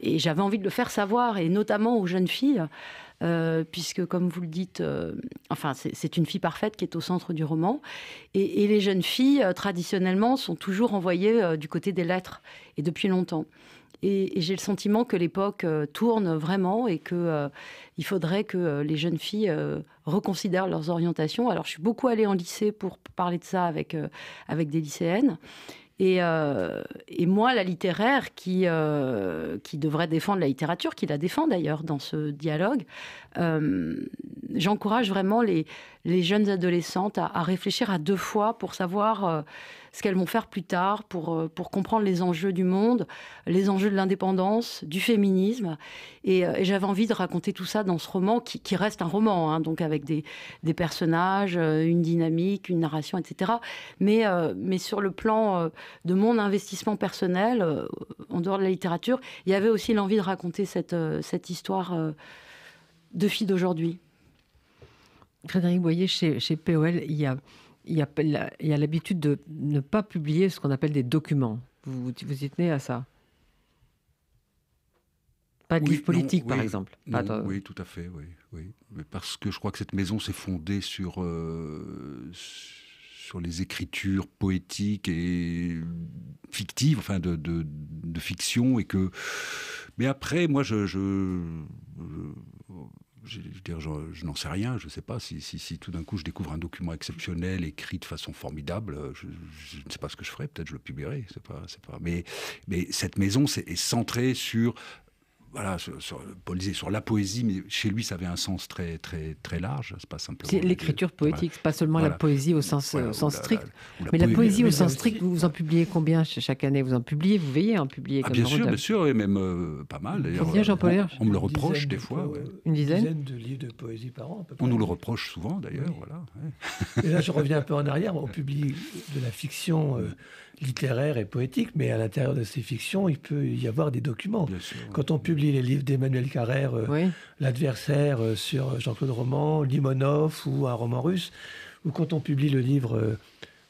et j'avais envie de le faire savoir, et notamment aux jeunes filles, euh, puisque, comme vous le dites, euh, enfin, c'est une fille parfaite qui est au centre du roman. Et, les jeunes filles, euh, traditionnellement, sont toujours envoyées du côté des lettres, et depuis longtemps. Et, et j'ai le sentiment que l'époque tourne vraiment et que il faudrait que les jeunes filles reconsidèrent leurs orientations. Alors, je suis beaucoup allée en lycée pour parler de ça avec, avec des lycéennes. Euh, et, moi, la littéraire, euh, qui, devrait défendre la littérature, qui la défend d'ailleurs dans ce dialogue, euh, j'encourage vraiment les, jeunes adolescentes à, à, réfléchir à deux fois pour savoir ce qu'elles vont faire plus tard pour, euh, pour comprendre les enjeux du monde, les enjeux de l'indépendance, du féminisme. Et, euh, j'avais envie de raconter tout ça dans ce roman qui, reste un roman, hein, donc avec des, des, personnages, euh, une dynamique, une narration, etc. Mais, mais sur le plan de mon investissement personnel, en dehors de la littérature, il y avait aussi l'envie de raconter cette, cette histoire de filles d'aujourd'hui. Frédéric Boyer, chez, chez POL, il y a il y a l'habitude de ne pas publier ce qu'on appelle des documents. Vous, vous y tenez à ça Pas de livre politique, par exemple Oui, tout à fait, oui, oui. Mais parce que je crois que cette maison s'est fondée sur, euh, sur les écritures poétiques et fictives, enfin de, de, de fiction, et que... Mais après, moi, je, je je, je, n'en sais rien, je ne sais pas. Si, si, si tout d'un coup je découvre un document exceptionnel, écrit de façon formidable, euh, je, ne sais pas ce que je ferai, peut-être je le publierai. Pas, pas... Mais, mais cette maison c'est est centrée sur voilà, sur, sur, sur la poésie, mais chez lui, ça avait un sens très, très, très large. C'est pas simplement. l'écriture poétique, c'est pas seulement la poésie au sens, euh, sens strict. mais la poésie au sens strict, vous, en publiez combien chaque année Vous en publiez, vous veillez à en publier ah, Bien sûr, bien sûr, et même euh, pas mal. Euh, on, me le reproche des fois. Une, dizaine Une dizaine de livres de poésie par an. On nous le reproche souvent, d'ailleurs. Voilà. Et là, je reviens un peu en arrière. On publie de la fiction littéraire et poétique, mais à l'intérieur de ces fictions, il peut y avoir des documents. Quand on publie les livres d'Emmanuel Carrère, euh, L'adversaire euh, sur Jean-Claude Roman, Limonov ou un roman russe, ou quand on publie le livre euh,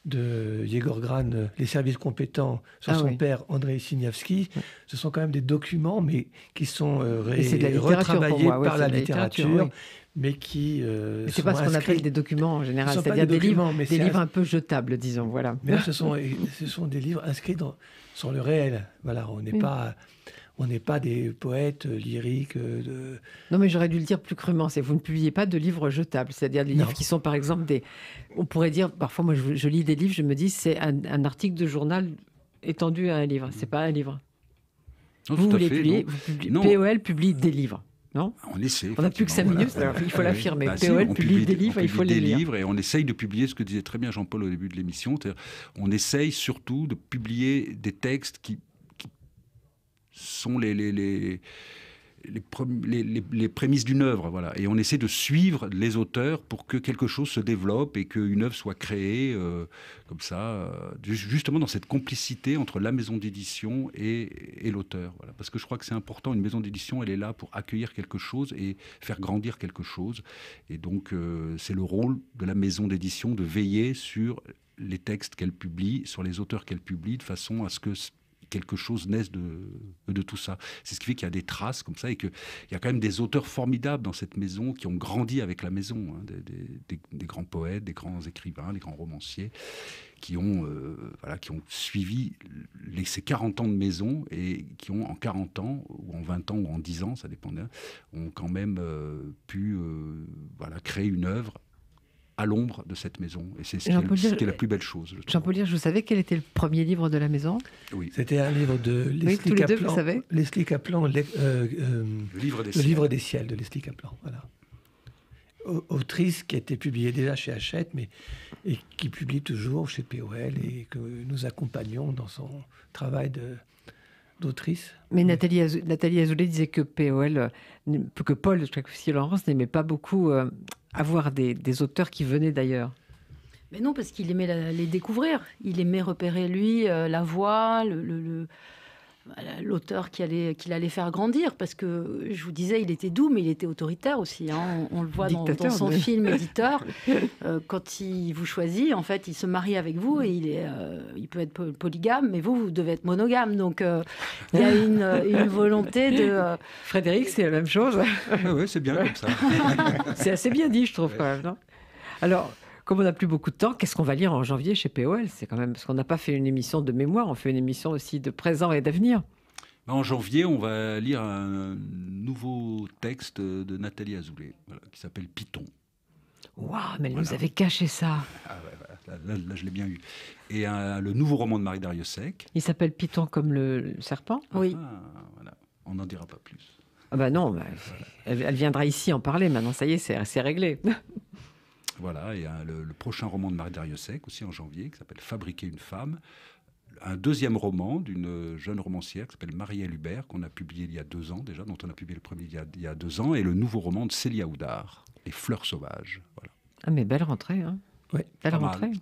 de Yegor Gran, euh, les services compétents sur ah son père Andrei Sinyavsky. ce sont quand même des documents, mais qui sont retravaillés euh, par la, littérature. mais qui. Euh, c'est pas ce qu'on appelle des documents en général, c'est-à-dire des, livres, mais livres un peu jetables, disons, voilà. Mais ce sont, des livres inscrits dans, sur le réel. Voilà, on n'est pas on n'est pas des poètes euh, lyriques. Euh, non, mais j'aurais dû le dire plus crûment. C'est vous ne publiez pas de livres jetables, c'est-à-dire des livres qui sont, par exemple, des. On pourrait dire, parfois, moi, je, lis des livres, je me dis, c'est un, article de journal étendu à un livre. C'est pas un livre. vous voulez publier, POL publie des livres. Non on essaie. On n'a plus que 5 minutes, il faut l'affirmer. Bah, POL publie, des livres, il faut des les livres et on essaye de publier ce que disait très bien Jean-Paul au début de l'émission. On essaye surtout de publier des textes qui sont les, les, les les, prémices d'une œuvre. Voilà. Et on essaie de suivre les auteurs pour que quelque chose se développe et qu'une œuvre soit créée euh, comme ça, euh, justement dans cette complicité entre la maison d'édition et, et l'auteur. Voilà. Parce que je crois que c'est important, une maison d'édition, elle est là pour accueillir quelque chose et faire grandir quelque chose. Et donc, euh, c'est le rôle de la maison d'édition de veiller sur les textes qu'elle publie, sur les auteurs qu'elle publie, de façon à ce que quelque chose naisse de, de tout ça. C'est ce qui fait qu'il y a des traces comme ça et qu'il y a quand même des auteurs formidables dans cette maison qui ont grandi avec la maison, hein. des, grands poètes, des grands écrivains, des grands romanciers qui ont, euh, qui ont suivi les, ces 40 ans de maison et qui ont en 40 ans, ou en 20 ans, ou en 10 ans, ça dépend, ont quand même euh, pu euh, voilà, créer une œuvre à l'ombre de cette maison. Et c'est qui la plus belle chose. Je Jean-Paul Lire, je vous savais quel était le premier livre de la maison Oui. C'était un livre de Leslie oui, Les vous savez. Leslie Kaplan, euh, euh le, livre des, ciels de Leslie Kaplan. Voilà. Autrice qui a été publiée déjà chez Hachette, mais et qui publie toujours chez POL et que nous accompagnons dans son travail de, d'autrice. Mais Nathalie, Nathalie, Azoulay disait que POL, euh, que Paul je crois que si Laurence n'aimait pas beaucoup euh, avoir des, auteurs qui venaient d'ailleurs mais non, parce qu'il aimait les découvrir. Il aimait repérer, lui, euh, la voix, le, l'auteur qu'il allait, qu allait, faire grandir, parce que je vous disais, il était doux, mais il était autoritaire aussi. Hein. On, le voit dans, dans, son film Éditeur. Euh, quand il vous choisit, en fait, il se marie avec vous et il, est, euh, il peut être polygame, mais vous, vous devez être monogame. Donc, euh, il y a une, volonté de. Frédéric, c'est la même chose. oui, c'est bien comme ça. c'est assez bien dit, je trouve, quand même, non alors, comme on n'a plus beaucoup de temps, qu'est-ce qu'on va lire en janvier chez POL C'est quand même parce qu'on n'a pas fait une émission de mémoire, on fait une émission aussi de présent et d'avenir. Ben, en janvier, on va lire un nouveau texte de Nathalie Azoulay qui s'appelle Python. Waouh, mais elle nous avait caché ça. Ah, là, je l'ai bien eu. Et le nouveau roman de Marie Dariussec. Il s'appelle Python comme le, serpent ah, Oui. Ah, on n'en dira pas plus. bah non, elle, elle, viendra ici en parler maintenant, ça y est, c'est réglé. Voilà, et le, prochain roman de Marie Dariussec, aussi en janvier, qui s'appelle Fabriquer une femme. Un deuxième roman d'une jeune romancière qui s'appelle marie Hubert, qu'on a publié il y a deux ans déjà, dont on a publié le premier il y a, deux ans, et le nouveau roman de Célia Oudard, Les fleurs sauvages. Voilà. Ah, mais belle rentrée, hein Oui, belle rentrée.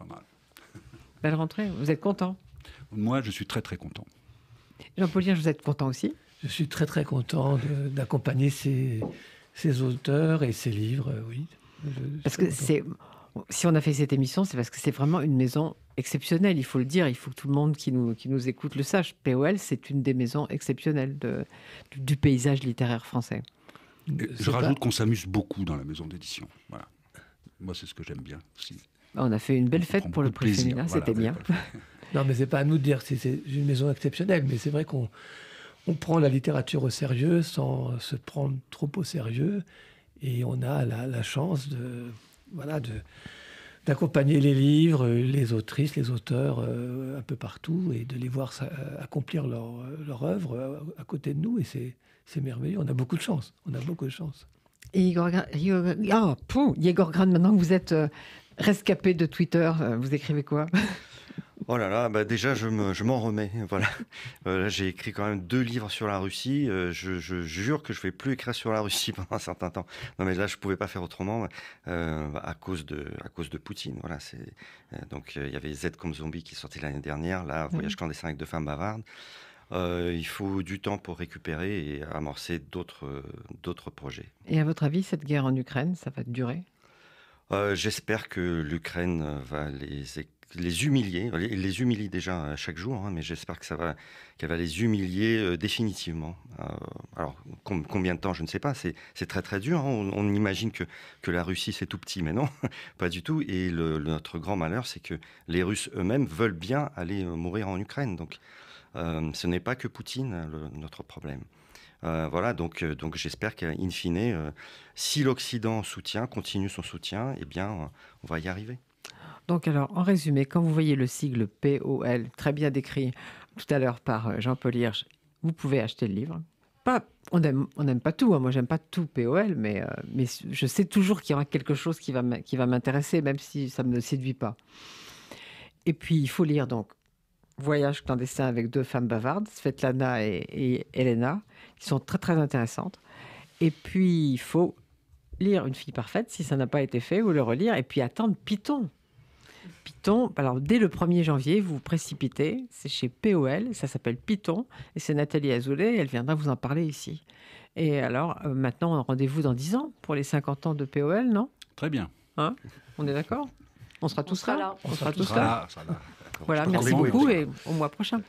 Belle rentrée, vous êtes content Moi, je suis très très content. Jean-Paulien, vous êtes content aussi Je suis très très content d'accompagner ces auteurs et ces livres, oui. Parce que c'est, si on a fait cette émission, c'est parce que c'est vraiment une maison exceptionnelle, il faut le dire, il faut que tout le monde qui nous, qui nous écoute le sache. POL, c'est une des maisons exceptionnelles du, paysage littéraire français. je rajoute qu'on s'amuse beaucoup dans la maison d'édition. Voilà. Moi, c'est ce que j'aime bien aussi. Bah, on a fait une belle fête pour le prix féminin, c'était bien. non, mais c'est pas à nous de dire, c'est une maison exceptionnelle, mais c'est vrai qu'on on prend la littérature au sérieux sans se prendre trop au sérieux. Et on a la, chance de, voilà, de, d'accompagner les livres, les autrices, les auteurs euh, un peu partout et de les voir accomplir leur, leur œuvre euh, à, côté de nous. Et c'est, merveilleux. On a beaucoup de chance. On a beaucoup de chance. Et Igor, ah, Igor Gran, maintenant que vous êtes euh, rescapé de Twitter, vous écrivez quoi Oh là là, bah déjà je, m'en remets. Voilà, euh, là j'ai écrit quand même deux livres sur la Russie. Euh, je, jure que je ne vais plus écrire sur la Russie pendant un certain temps. Non mais là je ne pouvais pas faire autrement euh, à cause de à cause de Poutine. Voilà, donc il y avait Z comme zombie qui sorti l'année dernière. Là, mhm. Voyage quand clandestin avec deux femmes bavardes. il faut du temps pour récupérer et amorcer d'autres, d'autres projets. Et à votre avis, cette guerre en Ukraine, ça va durer J'espère que l'Ukraine va les, écouter les humilier. il les humilie déjà euh, chaque jour, hein, mais j'espère que ça va, qu'elle va les humilier euh, définitivement. Euh, alors, combien de temps, je ne sais pas. C'est très très dur. Hein. On, imagine que, que la Russie, c'est tout petit, mais non, pas du tout. Et notre grand malheur, c'est que les Russes eux-mêmes veulent bien aller mourir en Ukraine. Donc, ce n'est pas que Poutine hein, notre problème. voilà, donc, donc j'espère qu'in fine, si l'Occident soutient, continue son soutien, eh bien, on va y arriver. Donc alors, en résumé, quand vous voyez le sigle POL, très bien décrit tout à l'heure par euh, Jean-Paul Hirsch, vous pouvez acheter le livre. Pas, on n'aime on pas tout, hein. moi j'aime pas tout POL, mais, euh, mais je sais toujours qu'il y aura quelque chose qui va m'intéresser, même si ça ne me séduit pas. Et puis, il faut lire donc Voyage clandestin avec deux femmes bavardes, Svetlana et, et Elena, qui sont très très intéressantes. Et puis, il faut lire Une fille parfaite si ça n'a pas été fait, ou le relire, et puis attendre Python. Python, alors dès le 1er janvier, vous vous précipitez, c'est chez POL, ça s'appelle Python, et c'est Nathalie Azoulay, elle viendra vous en parler ici. Et alors, euh, maintenant, rendez-vous dans 10 ans pour les 50 ans de POL, non Très bien. Hein on est d'accord On sera tous là. On, sera, tous là. Voilà, merci beaucoup et au mois prochain.